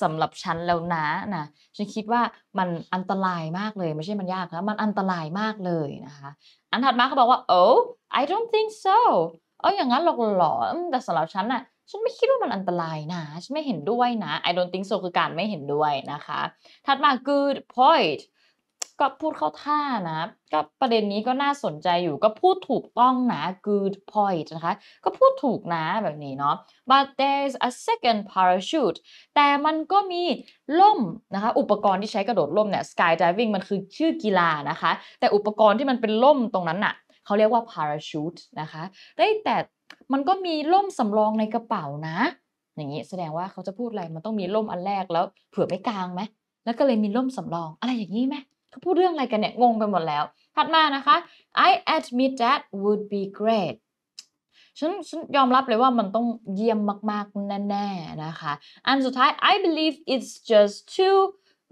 สำหรับฉันแล้วนะนะ ฉันคิดว่ามันอันตรายมากเลย ไม่ใช่มันยากนะมันอันตรายมากเลยนะคะอันถัดมาเขาบอกว่า oh I don't think so เอออย่างนั้นหรอกหรอแต่สำหรับฉันน่ะฉันไม่คิดว่ามันอันตรายนะ ฉันไม่เห็นด้วยนะ I don't think so คือการไม่เห็นด้วยนะคะถัดมา good point ก็พูดเข้าท่านะ ก็ประเด็นนี้ก็น่าสนใจอยู่ก็พูดถูกต้องนะ good point นะคะก็พูดถูกนะแบบนี้เนาะ but there's a second parachute แต่มันก็มีล่ม นะคะ อุปกรณ์ที่ใช้กระโดดล่มเนี่ย skydiving มันคือชื่อกีฬานะคะ แต่อุปกรณ์ที่มันเป็นล่มตรงนั้นน่ะเขาเรียกว่า parachute นะคะได้แต่มันก็มีล่มสำรองในกระเป๋านะ อย่างนี้แสดงว่าเขาจะพูดอะไรมันต้องมีล่มอันแรกแล้วเผื่อไม่กลางไหมแล้วก็เลยมีล่มสำรองอะไรอย่างนี้ไหมเขาพูดเรื่องอะไรกันเนี่ย งงไปหมดแล้ว ถัดมานะคะ I admit that would be great ฉันฉันยอมรับเลยว่ามันต้องเยี่ยมมากๆ แน่ๆนะคะ อันสุดท้าย I believe it's just too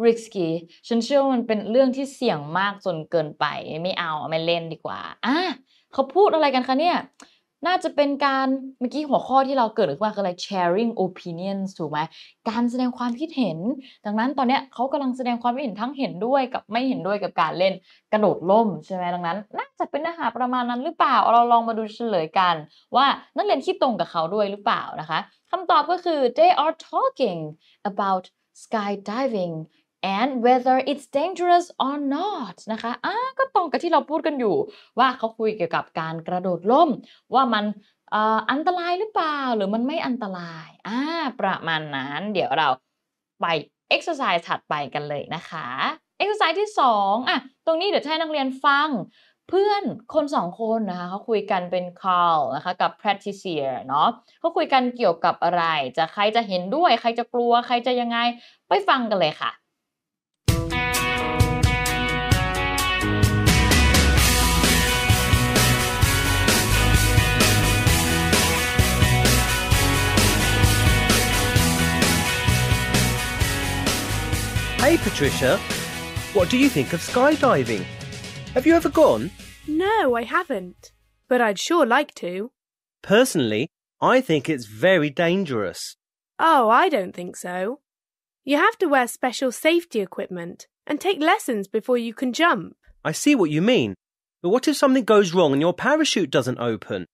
risky ฉันเชื่อว่ามันเป็นเรื่องที่เสี่ยงมากจนเกินไป ไม่เอา ไม่เล่นดีกว่าอ่ะเขาพูดอะไรกันคะเนี่ยน่าจะเป็นการเมื่อกี้หัวข้อที่เราเกิดขึ้นมาคืออะไร sharing opinions ถูกไหม การแสดงความคิดเห็น ดังนั้นตอนเนี้ยเขากำลังแสดงความคิดเห็นทั้งเห็นด้วย กับไม่เห็นด้วยกับการเล่น กระโดดล่ม ใช่ไหม ดังนั้น น่าจะเป็นเนื้อหาประมาณนั้นหรือเปล่า เราลองมาดูเฉลยกัน ว่านักเรียนคิดตรงกับเขาด้วยหรือเปล่านะคะคำตอบก็คือ they are talking about skydiving and whether it's dangerous or not นะคะ อ่าก็ตรงกับที่เราพูดกันอยู่ว่าเขาคุยเกี่ยวกับการกระโดดล่มว่ามันอันตรายหรือเปล่าหรือมันไม่อันตราย อ่าประมาณนั้นเดี๋ยวเราไป exercise ถัดไปกันเลยนะคะ exercise ที่2อ่ะตรงนี้เดี๋ยวให้นักเรียนฟัง เพื่อนคนสองคนนะคะเขาคุยกันเป็น call นะคะ กับ practitioner เนาะเขาคุยกันเกี่ยวกับอะไร จะใครจะเห็นด้วย ใครจะกลัว ใครจะยังไงไปฟังกันเลยค่ะ Hey Patricia, what do you think of skydiving? Have you ever gone? No, I haven't, but I'd sure like to. Personally, I think it's very dangerous. Oh, I don't think so. You have to wear special safety equipment and take lessons before you can jump. I see what you mean. But what if something goes wrong and your parachute doesn't open?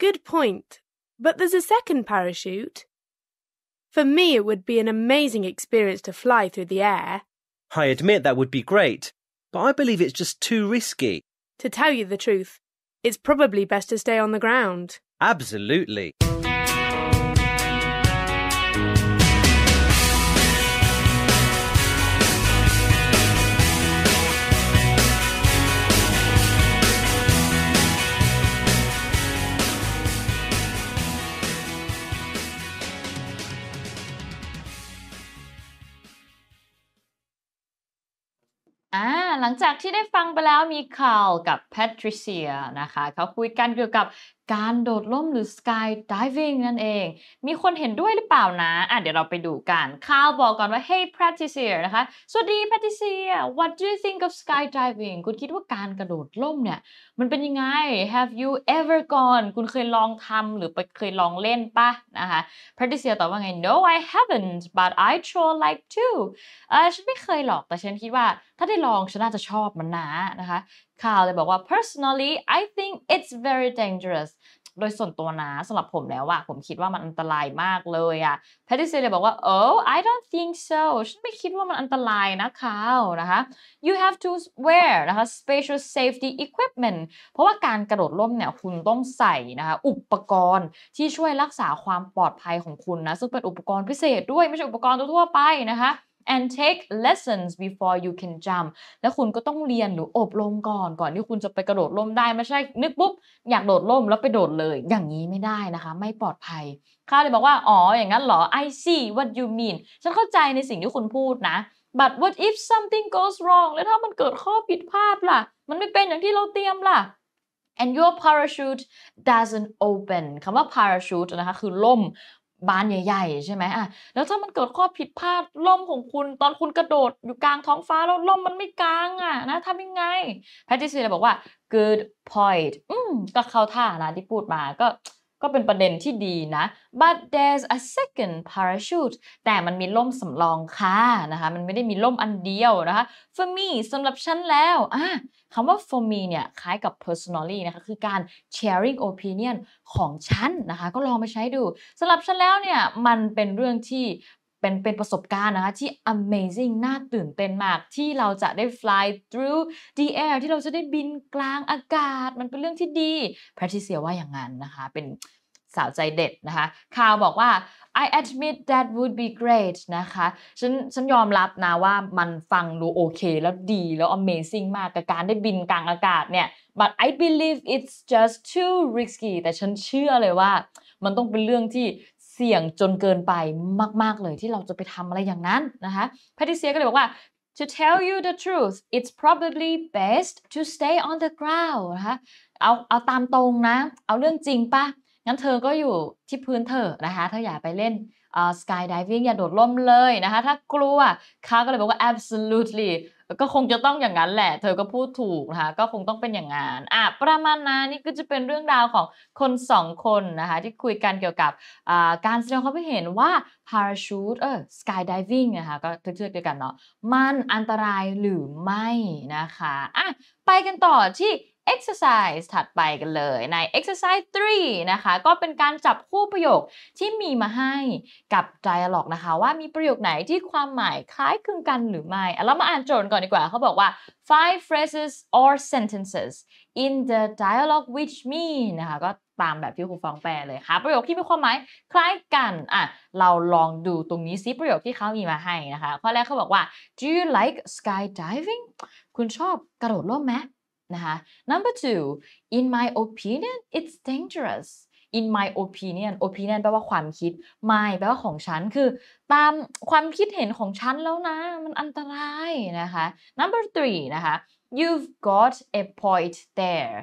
Good point. But there's a second parachute. For me, it would be an amazing experience to fly through the air. I admit that would be great, but I believe it's just too risky. To tell you the truth, it's probably best to stay on the ground. Absolutely. อ่าหลังจากที่ได้ฟังไปแล้วมีข่าวกับแพทริเซียนะคะเขาคุยกันเกี่ยวกับการโดดล่มหรือ sky diving นั่นเอง มีคนเห็นด้วยหรือเปล่านะ อ่ะ เดี๋ยวเราไปดูกันข้าวบอกก่อนว่า hey Patricia นะคะ สวัสดี Patricia what do you think of sky diving คุณคิดว่าการกระโดดล่มเนี่ย มันเป็นยังไง have you ever gone คุณเคยลองทำหรือไปเคยลองเล่นปะนะคะ Patricia ตอบว่าไง no I haven't but I sure like to เออฉันไม่เคยหรอก แต่ฉันคิดว่าถ้าได้ลองฉันน่าจะชอบมันนะนะคะข่าวเลยบอกว่า personally I think it's very dangerous โดยส่วนตัวนะสำหรับผมแล้วอะผมคิดว่ามันอันตรายมากเลยอะแพทริเซียเลยบอกว่า oh I don't think so ฉันไม่คิดว่ามันอันตรายนะขะานะคะ you have to wear นะคะ special safety equipment เพราะว่าการกระโดดร่มเนี่ยคุณต้องใส่นะคะอุปกรณ์ที่ช่วยรักษาความปลอดภัยของคุณนะ ซึ่งเป็นอุปกรณ์พิเศษด้วยไม่ใช่อุปกรณ์ทั่วไปนะคะ and take lessons before you can jump แล้วคุณก็ต้องเรียนหรือ อบรมก่อน ก่อนที่คุณจะไปกระโดดร่มได้ ไม่ใช่นึกปุ๊บ อยากโดดร่มแล้วไปโดดเลย อย่างนี้ไม่ได้นะคะ ไม่ปลอดภัยข้าเลยบอกว่า อ๋อ อย่างนั้นเหรอ I see what you mean ฉันเข้าใจในสิ่งที่คุณพูดนะ but what if something goes wrong แล้วถ้ามันเกิดข้อผิดพลาดล่ะ มันไม่เป็นอย่างที่เราเตรียมล่ะ and your parachute doesn't open คำว่า parachute นะคะคือล่มบานใหญ่ ๆ ใช่ไหมอ่ะแล้วถ้ามันเกิดข้อผิดพลาดล่มของคุณตอนคุณกระโดดอยู่กลางท้องฟ้าแล้วล่มมันไม่กลางอ่ะนะ ทำยังไง แพทริเซียบอกว่า good point อืมก็เข้าท่านะที่พูดมาก็ก็เป็นประเด็นที่ดีนะ but there's a second parachute แต่มันมีล่มสำรองค่ะนะคะ มันไม่ได้มีล่มอันเดียวนะคะ for me สำหรับฉันแล้วอ่ะคำว่า for me เนี่ยคล้ายกับ personally นะคะคือการ sharing opinion ของฉันนะคะ ก็ลองไปใช้ดูสำหรับฉันแล้วเนี่ย มันเป็นเรื่องที่เป็นเป็นประสบการณ์นะคะ ที่ amazing น่าตื่นเต้นมากที่เราจะได้ fly through the air ที่เราจะได้บินกลางอากาศ มันเป็นเรื่องที่ดีแพทริเซียว่าอย่างนั้นนะคะ เป็นสาวใจเด็ดนะคะข่าวบอกว่า I admit that would be great นะคะฉัน ฉันยอมรับนะว่ามันฟังดูโอเคแล้วดีแล้ว amazing มากกับการได้บินกลางอากาศเนี่ย but I believe it's just too risky แต่ฉันเชื่อเลยว่ามันต้องเป็นเรื่องที่เสี่ยงจนเกินไปมากๆเลยที่เราจะไปทำอะไรอย่างนั้นนะคะแพทิเซียก็เลยบอกว่า to tell you the truth it's probably best to stay on the ground นะคะเอา เอาตามตรงนะ เอาเรื่องจริงปะงั้นเธอก็อยู่ที่พื้นเธอนะคะเธออย่าไปเล่นสกายดิวิ่งอย่าโดดล่มเลยนะคะ ถ้ากลัวเขาก็เลยบอกว่า absolutely ก็คงจะต้องอย่างนั้นแหละ เธอก็พูดถูกนะคะ ก็คงต้องเป็นอย่างนั้นอ่ะประมาณนั้นนี่ก็จะเป็นเรื่องราวของคนสองคนนะคะที่คุยกันเกี่ยวกับการแสดงความิเห็นว่า parachute เออ sky diving นะคะ ก็เชือเดียวกันเนาะ มันอันตรายหรือไม่นะคะอ่ะไปกันต่อที่ exercise ถัดไปกันเลยใน exercise 3นะคะก็เป็นการจับคู่ประโยคที่มีมาให้กับ dialog นะคะว่ามีประโยคไหนที่ความหมายคล้ายคลึงกันหรือไม่เรามาอ่านโจทย์ก่อนดีกว่า เขาบอกว่า five phrases or sentences in the dialogue which mean นะคะก็ตามแบบที่ครูฟังแปลเลยค่ะประโยคที่มีความหมาย คล้ายกันอ่ะเราลองดูตรงนี้ซิประโยคที่เขามีมาให้นะคะข้อแรกเขาบอกว่า do you like skydiving คุณชอบกระโดดร่มไหมนะคะ number two in my opinion it's dangerous in my opinion opinion แปลว่าความคิด my แปลว่าของฉัน คือตามความคิดเห็นของฉันแล้วนะ มันอันตรายนะคะ number three นะคะ you've got a point there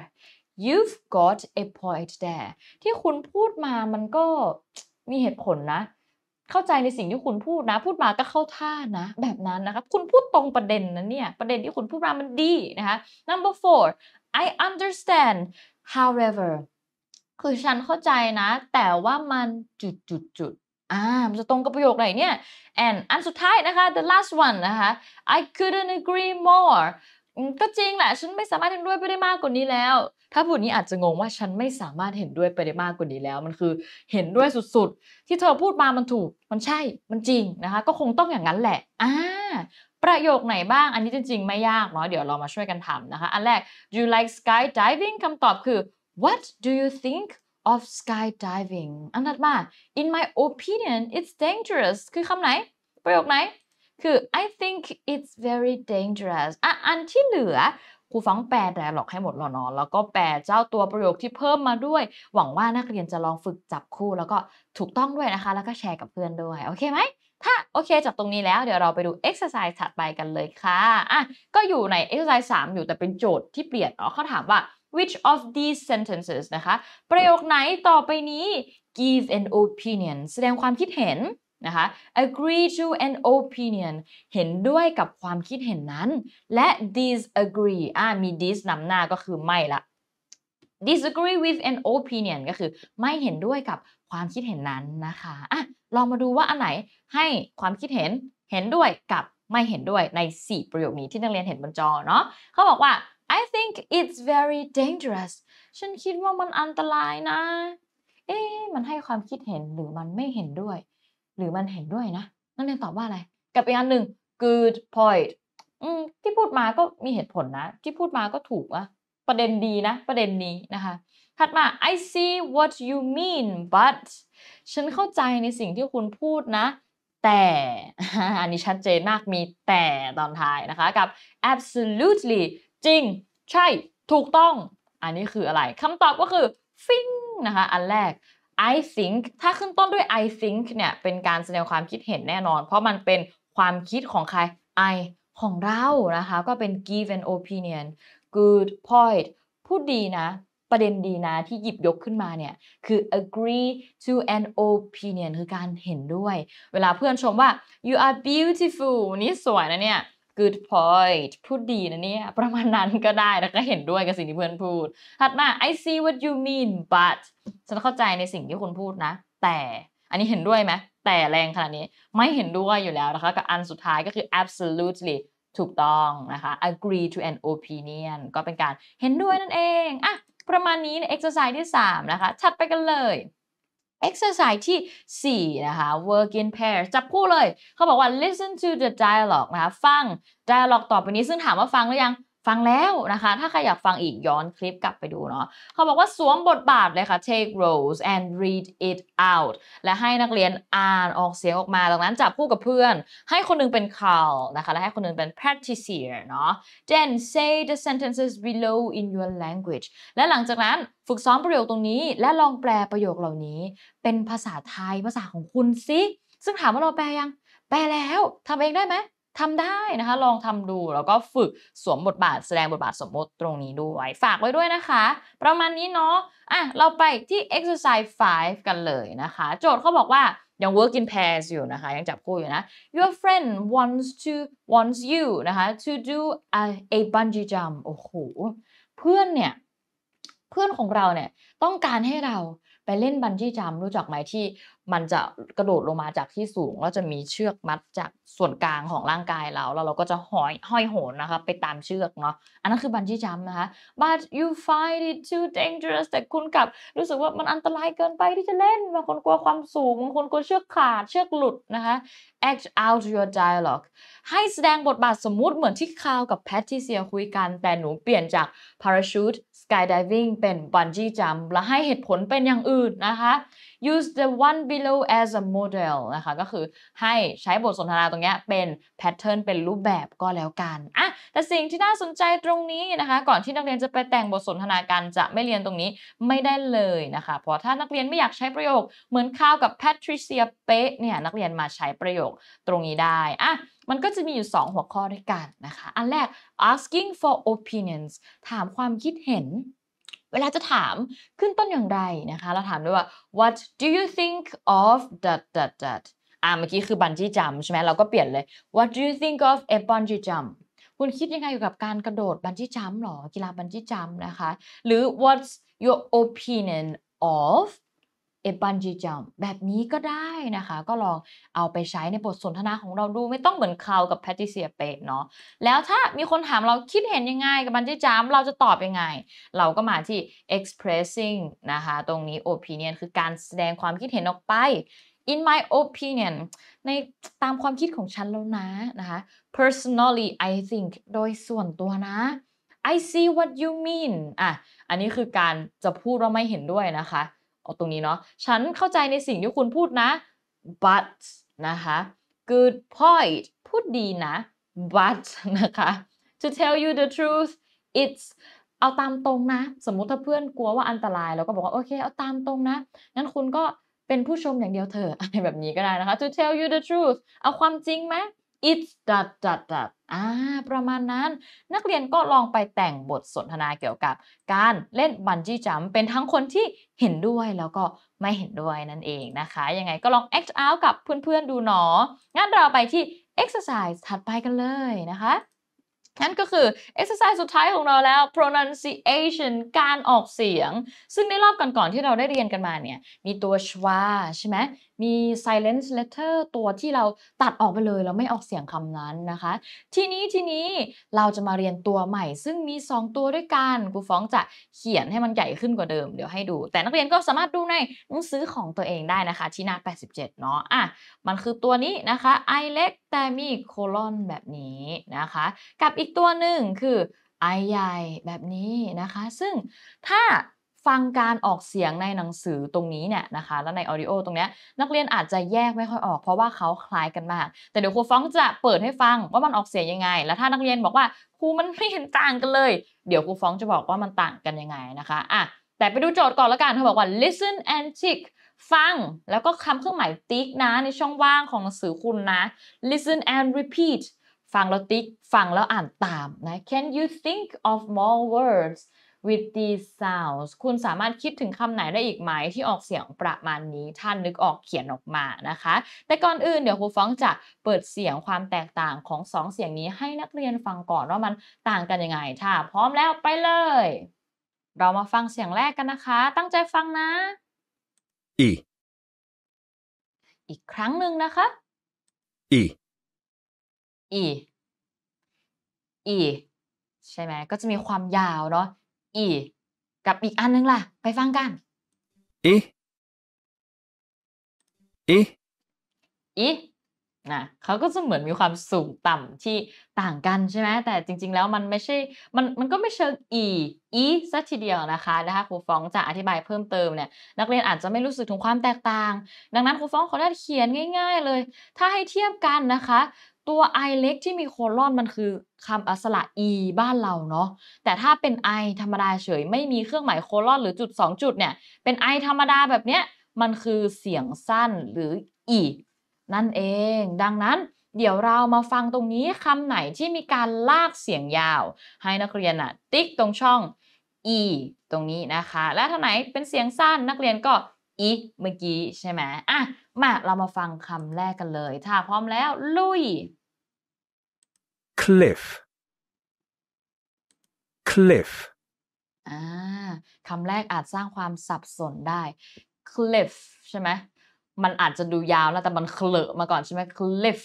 you've got a point there ที่คุณพูดมามันก็มีเหตุผลนะเข้าใจในสิ่งที่คุณพูดนะ พูดมาก็เข้าท่านะ แบบนั้นนะคะคุณพูดตรงประเด็นนะเนี่ย ประเด็นที่คุณพูดมามันดีนะคะ number four I understand however คือฉันเข้าใจนะ แต่ว่ามันจุดจุดจุดอ่า มันจะตรงกับประโยคไหนเนี่ย and อันสุดท้ายนะคะ the last one นะคะ I couldn't agree more ก็จริงแหละ ฉันไม่สามารถเห็นด้วยไปได้มากกว่านี้แล้วถ้าพูดนี้อาจจะงงว่าฉันไม่สามารถเห็นด้วยไปได้มากกว่านี้แล้ว มันคือเห็นด้วยสุดๆ ที่เธอพูดมา มันถูก มันใช่ มันจริงนะคะ ก็คงต้องอย่างนั้นแหละ อ่า ประโยคไหนบ้างอันนี้จริงๆ ไม่ยากเนาะเดี๋ยวเรามาช่วยกันทำนะคะ อันแรก do you like skydiving คำตอบคือ what do you think of skydiving อันถัดมา in my opinion it's dangerous คือคำไหน ประโยคไหนคือ I think it's very dangerous อ่ะอันที่เหลือครูฟ้องแปลแดอะล็อกให้หมดหรอนอนแล้วก็แปลเจ้าตัวประโยคที่เพิ่มมาด้วย หวังว่านักเรียนจะลองฝึกจับคู่แล้วก็ถูกต้องด้วยนะคะ แล้วก็แชร์กับเพื่อนด้วย โอเคไหมถ้าโอเคจากตรงนี้แล้วเดี๋ยวเราไปดู exercise ถัดไปกันเลยค่ะอ่ะก็อยู่ใน exercise 3 อยู่แต่เป็นโจทย์ที่เปลี่ยนอาะเขาถามว่า which of these sentences นะคะ ประโยคไหนต่อไปนี้ give an opinion แสดงความคิดเห็นนะคะ agree to an opinion เห็นด้วยกับความคิดเห็นนั้น และ disagree อ่ามี dis นำหน้าก็คือไม่ละ disagree with an opinion ก็คือไม่เห็นด้วยกับความคิดเห็นนั้นนะคะอ่ะลองมาดูว่าอันไหนให้ความคิดเห็นเห็นด้วยกับไม่เห็นด้วยใน4ประโยคนี้ ที่นักเรียนเห็นบนจอเนาะเขาบอกว่า I think it's very dangerous ฉันคิดว่ามันอันตรายนะ เอ๊ะมันให้ความคิดเห็นหรือมันไม่เห็นด้วยหรือมันเห็นด้วยนะ นักเรียนตอบว่าอะไร กับอีกอันหนึ่ง good point ที่พูดมาก็มีเหตุผลนะ ที่พูดมาก็ถูกอะประเด็นดีนะ ประเด็นนี้นะคะ ถัดมา I see what you mean but ฉันเข้าใจในสิ่งที่คุณพูดนะ แต่ อันนี้ชัดเจนมากมีแต่ตอนท้ายนะคะ กับ absolutely จริง ใช่ ถูกต้อง อันนี้คืออะไรคำตอบก็คือ ฟิงนะคะ อันแรก I think ถ้าขึ้นต้นด้วย I think เนี่ย เป็นการแสดงความคิดเห็นแน่นอน เพราะมันเป็นความคิดของใคร I ของเรานะคะ ก็เป็น give an opinion good point พูดดีนะ ประเด็นดีนะที่หยิบยกขึ้นมาเนี่ย คือ agree to an opinion คือการเห็นด้วย เวลาเพื่อนชมว่า you are beautiful นี่สวยนะเนี่ย good point พูดดีนะเนี่ย ประมาณนั้นก็ได้แล้วก็เห็นด้วยกับสิ่งที่เพื่อนพูดถัดมา I see what you mean but ฉันเข้าใจในสิ่งที่คุณพูดนะ แต่อันนี้เห็นด้วยไหมแต่แรงขนาดนี้ไม่เห็นด้วยอยู่แล้วนะคะ กับอันสุดท้ายก็คือ absolutely ถูกต้องนะคะ agree to an opinion ก็เป็นการเห็นด้วยนั่นเองอ่ะประมาณนี้ใน exercise ที่ 3 นะคะ ชัดไปกันเลย exercise ที่ 4 นะคะ work in pairs จับคู่เลย เขาบอกว่า listen to the dialogue นะคะ ฟัง dialogue ต่อไปนี้ซึ่งถามว่าฟังหรือยังฟังแล้วนะคะ ถ้าใครอยากฟังอีกย้อนคลิปกลับไปดูเนาะ เขาบอกว่าสวมบทบาทเลยค่ะ take roles and read it out และให้นักเรียนอ่านออกเสียงออกมาดังนั้นจับคู่กับเพื่อน ให้คนนึงเป็น Carl นะคะ และให้คนนึงเป็น practitioner เนาะ then say the sentences below in your language และหลังจากนั้นฝึกซ้อมประโยคตรงนี้ และลองแปลประโยคเหล่านี้ เป็นภาษาไทยภาษาของคุณสิซึ่งถามว่าเราแปลยัง แปลแล้วทำเองได้ไหมทำได้นะคะ ลองทำดู แล้วก็ฝึกสวมบทบาทแสดงบทบาทสมมติตรงนี้ด้วย ฝากไว้ด้วยนะคะ ประมาณนี้เนาะ อ่ะ เราไปที่ exercise 5 กันเลยนะคะ โจทย์เขาบอกว่ายัง work in pairs อยู่นะคะ ยังจับคู่อยู่นะ your friend wants to wants you นะคะ to do a, a bungee jump โอ้โห เพื่อนเนี่ย เพื่อนของเราเนี่ย ต้องการให้เราไปเล่นบันจี้จัมรู้จักไหมที่มันจะกระโดดลงมาจากที่สูง แล้วจะมีเชือกมัดจากส่วนกลางของร่างกายเราแล้วเราก็จะห้อยห้อยโหนนะคะไปตามเชือกเนาะอันนั้นคือบันจี้จัมนะคะ but you find it too dangerous แต่คุณกลับรู้สึกว่ามันอันตรายเกินไปที่จะเล่นบางคนกลัวความสูงบางคนกลัวเชือกขาดเชือกหลุดนะคะ act out your dialogue ให้แสดงบทบาทสมมุติเหมือนที่คาวกับแพทติเซียคุยกันแต่หนูเปลี่ยนจาก parachute skydiving เป็น bungee jump และให้เหตุผลเป็นอย่างอื่นนะคะ use the one below as a model นะคะก็คือให้ใช้บทสนทนาตรงนี้เป็น pattern เป็นรูปแบบก็แล้วกันอ่ะแต่สิ่งที่น่าสนใจตรงนี้นะคะ ก่อนที่นักเรียนจะไปแต่งบทสนทนากันจะไม่เรียนตรงนี้ไม่ได้เลยนะคะ เพราะถ้านักเรียนไม่อยากใช้ประโยคเหมือนข้าวกับ Patricia เป๊ะเนี่ยนักเรียนมาใช้ประโยคตรงนี้ได้อ่ะมันก็จะมีอยู่ 2 หัวข้อด้วยกันนะคะ อันแรก asking for opinions ถามความคิดเห็นเวลาจะถามขึ้นต้นอย่างไรนะคะเราถามด้วยว่า what do you think of that that that อ่าเมื่อกี้คือบันจี้จัมใช่ไหมเราก็เปลี่ยนเลย what do you think of a bungee jump คุณคิดยังไงเกี่ยวกับการกระโดดบันจี้จัมหรอกีฬาบันจี้จัมนะคะ หรือ what's your opinion of เอบันจีจัมแบบนี้ก็ได้นะคะ ก็ลองเอาไปใช้ในบทสนทนาของเราดูไม่ต้องเหมือนเขากับแพทริเซียเปดเนาะ แล้วถ้ามีคนถามเราคิดเห็นยังไงกับบันจีจัมเราจะตอบยังไง เราก็มาที่ expressing นะคะ ตรงนี้ opinion คือการแสดงความคิดเห็นออกไป in my opinion ในตามความคิดของฉันแล้วนะนะคะ personally I think โดยส่วนตัวนะ I see what you mean อ่ะอันนี้คือการจะพูดว่าไม่เห็นด้วยนะคะเอาตรงนี้เนาะ ฉันเข้าใจในสิ่งที่คุณพูดนะ but นะคะ good point พูดดีนะ but นะคะ to tell you the truth it's เอาตามตรงนะ สมมุติถ้าเพื่อนกลัวว่าอันตรายเราก็บอกว่า โอเคเอาตามตรงนะ งั้นคุณก็เป็นผู้ชมอย่างเดียวเถอะอะไรแบบนี้ก็ได้นะคะ to tell you the truth เอาความจริงไหม it's dot dot dot อ่าประมาณนั้น นักเรียนก็ลองไปแต่งบทสนทนาเกี่ยวกับการเล่นบันจี้จัมเป็นทั้งคนที่เห็นด้วยแล้วก็ไม่เห็นด้วยนั่นเองนะคะ ยังไงก็ลอง act out กับเพื่อนๆดูหนอ งั้นเราไปที่ exercise ถัดไปกันเลยนะคะนั่นก็คือ exercise สุดท้ายของเราแล้ว pronunciation การออกเสียง ซึ่งในรอบก่อน ๆ ที่เราได้เรียนกันมาเนี่ยมีตัวชวาใช่ไหมมี silence letter ตัวที่เราตัดออกไปเลยเราไม่ออกเสียงคำนั้นนะคะ ทีนี้ทีนี้เราจะมาเรียนตัวใหม่ ซึ่งมี 2 ตัวด้วยกันครูฟ้องจะเขียนให้มันใหญ่ขึ้นกว่าเดิม เดี๋ยวให้ดู แต่นักเรียนก็สามารถดูในหนังสือของตัวเองได้นะคะที่หน้า87 เนาะอ่ะมันคือตัวนี้นะคะ i เล็ก แต่มีโคลอนแบบนี้นะคะ กับอีกตัวหนึ่งคือไอใหญ่แบบนี้นะคะ ซึ่งถ้าฟังการออกเสียงในหนังสือตรงนี้เนี่ยนะคะแล้วในออดิโอตรงนี้นักเรียนอาจจะแยกไม่ค่อยออกเพราะว่าเขาคล้ายกันมากแต่เดี๋ยวครูฟ้องจะเปิดให้ฟังว่ามันออกเสียงยังไงแล้วถ้านักเรียนบอกว่าครูมันไม่เห็นต่างกันเลย เดี๋ยวครูฟ้องจะบอกว่ามันต่างกันยังไงนะคะอ่ะแต่ไปดูโจทย์ก่อนละกันเขาบอกว่า listen and tick ฟัง แล้วก็คำเครื่องหมายติ๊กนะในช่องว่างของหนังสือคุณนะ listen and repeat ฟังแล้วติ๊กฟังแล้วอ่านตามนะ can you think of more words with these sounds คุณสามารถคิดถึงคำไหนได้อีกไหมที่ออกเสียงประมาณนี้ท่านนึกออกเขียนออกมานะคะ แต่ก่อนอื่นเดี๋ยวครูฟ้องจะเปิดเสียงความแตกต่างของสองเสียงนี้ให้นักเรียนฟังก่อน ว่ามันต่างกันยังไงถ้าพร้อมแล้วไปเลย เรามาฟังเสียงแรกกันนะคะ ตั้งใจฟังนะ อีอีกครั้งหนึ่งนะคะอีอี อี ใช่ไหมก็จะมีความยาวเนาะอีกับอีกอันนึงล่ะ ไปฟังกันอีอีอีนะเขาก็จะเหมือนมีความสูงต่ำที่ต่างกันใช่ไหมแต่จริงๆแล้วมันไม่ใช่มันมันก็ไม่เชิงอีอีซะทีเดียวนะคะนะคะ ครูฟ้องจะอธิบายเพิ่มเติมเนี่ยนักเรียนอาจจะไม่รู้สึกถึงความแตกต่าง ดังนั้นครูฟ้องขอได้เขียนง่ายๆเลย ถ้าให้เทียบกันนะคะตัว i เล็กที่มีโคลอนมันคือคำอักษร e บ้านเราเนาะแต่ถ้าเป็น i ธรรมดาเฉย ไม่มีเครื่องหมายโคลอน หรือจุด 2 จุดเนี่ย เป็น i ธรรมดาแบบเนี้ย มันคือเสียงสั้นหรือ e นั่นเอง ดังนั้น เดี๋ยวเรามาฟังตรงนี้คำไหนที่มีการลากเสียงยาว ให้นักเรียนอะติ๊กตรงช่อง e ตรงนี้นะคะ และถ้าไหนเป็นเสียงสั้นนักเรียนก็อีเมื่อกี้ใช่ไหมอ่ะ มาเรามาฟังคำแรกกันเลยถ้าพร้อมแล้วลุย cliff cliff อ่าคำแรกอาจสร้างความสับสนได้ cliff ใช่ไหมมันอาจจะดูยาวนะแต่มันเคลอะมาก่อนใช่ไหม cliff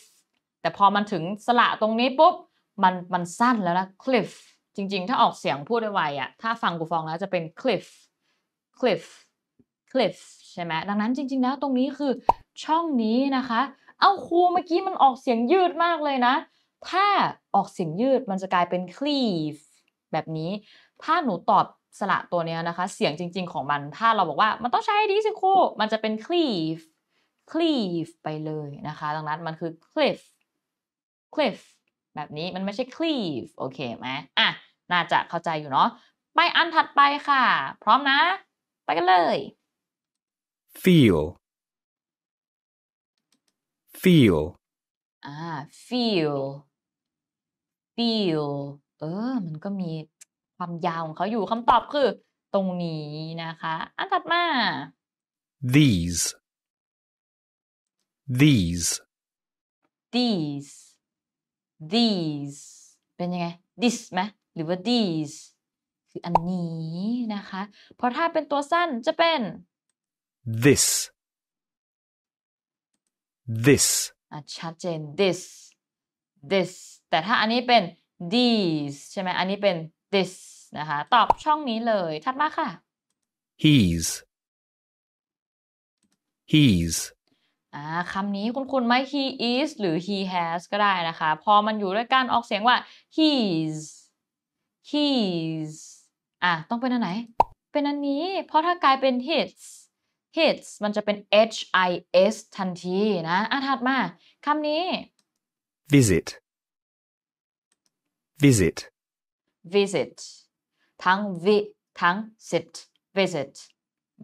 แต่พอมันถึงสระตรงนี้ปุ๊บ มันมันสั้นแล้วนะ cliff จริงๆ ถ้าออกเสียงพูดได้ไวอ่ะถ้าฟังกูฟองแล้วจะเป็น cliff cliff cliff ใช่ไหมดังนั้นจริง ๆ แล้วตรงนี้คือช่องนี้นะคะ เอาครูเมื่อกี้มันออกเสียงยืดมากเลยนะ ถ้าออกเสียงยืดมันจะกลายเป็น cleave แบบนี้ ถ้าหนูตอบสระตัวนี้นะคะ เสียงจริงๆ ของมันถ้าเราบอกว่ามันต้องใช้ดีสิครู มันจะเป็น cleave cleave ไปเลยนะคะ ดังนั้นมันคือ cliff cliff แบบนี้มันไม่ใช่ cleave โอเคไหมอ่ะน่าจะเข้าใจอยู่เนาะ ไปอันถัดไปค่ะ พร้อมนะ ไปกันเลย feel feel อ่า feel feel เออ มันก็มีความยาวของเขาอยู่ คำตอบคือ ตรงนี้นะคะ อันถัดมา these these these these เป็นยังไง this ไหมหรือว่า these คืออันนี้นะคะ เพราะถ้าเป็นตัวสั้นจะเป็น this this อ่ะชัดเจน this this แต่ถ้าอันนี้เป็น these ใช่ไหม อันนี้เป็น this นะคะ ตอบช่องนี้เลยถัดมาค่ะ he's he's อ่าคำนี้คุณคุณไหม he is หรือ he has ก็ได้นะคะ พอมันอยู่ด้วยกันออกเสียงว่า he's he's อ่ะต้องเป็นอันไหน เป็นอันนี้ เพราะถ้ากลายเป็น his hits มันจะเป็น h i s ทันทีนะ อ่ะถัดมาคำนี้ visit visit visit ทั้ง vi ทั้ง sit visit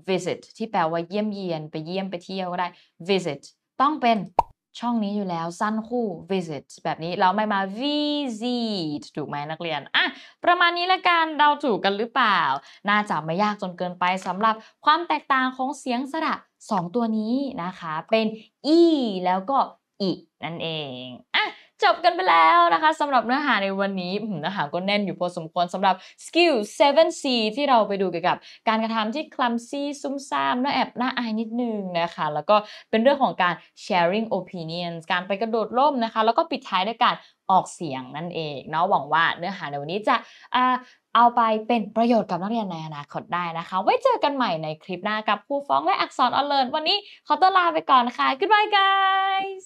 visit ที่แปลว่าเยี่ยมเยียนไปเยี่ยมไปเที่ยวก็ได้ visit ต้องเป็นช่องนี้อยู่แล้วสั้นคู่ visit แบบนี้เราไม่มา visit ถูกไหมนักเรียน อ่ะ ประมาณนี้ละกัน เราถูกกันหรือเปล่า น่าจะไม่ยากจนเกินไปสำหรับความแตกต่างของเสียงสระสองตัวนี้นะคะ เป็น e แล้วก็ i นั่นเองจบกันไปแล้วนะคะสำหรับเนื้อหาในวันนี้เนื้อหาก็แน่นอยู่พอสมควรสำหรับ Skill 7C ที่เราไปดูเกี่ยวกับ การกระทำที่คลัมซี่ซุ่มซ่ามน่าแอบน่าอายนิดนึงนะคะ แล้วก็เป็นเรื่องของการ sharing opinions การไปกระโดดร่มนะคะ แล้วก็ปิดท้ายด้วยการออกเสียงนั่นเองเนาะหวังว่าเนื้อหาในวันนี้จะเอาไปเป็นประโยชน์กับนักเรียนในอนาคตได้นะคะ ไว้เจอกันใหม่ในคลิปหน้ากับครูฟ้องและอักษรออนเลิร์นวันนี้ขอตัวลาไปก่อนนะคะ Goodbye guys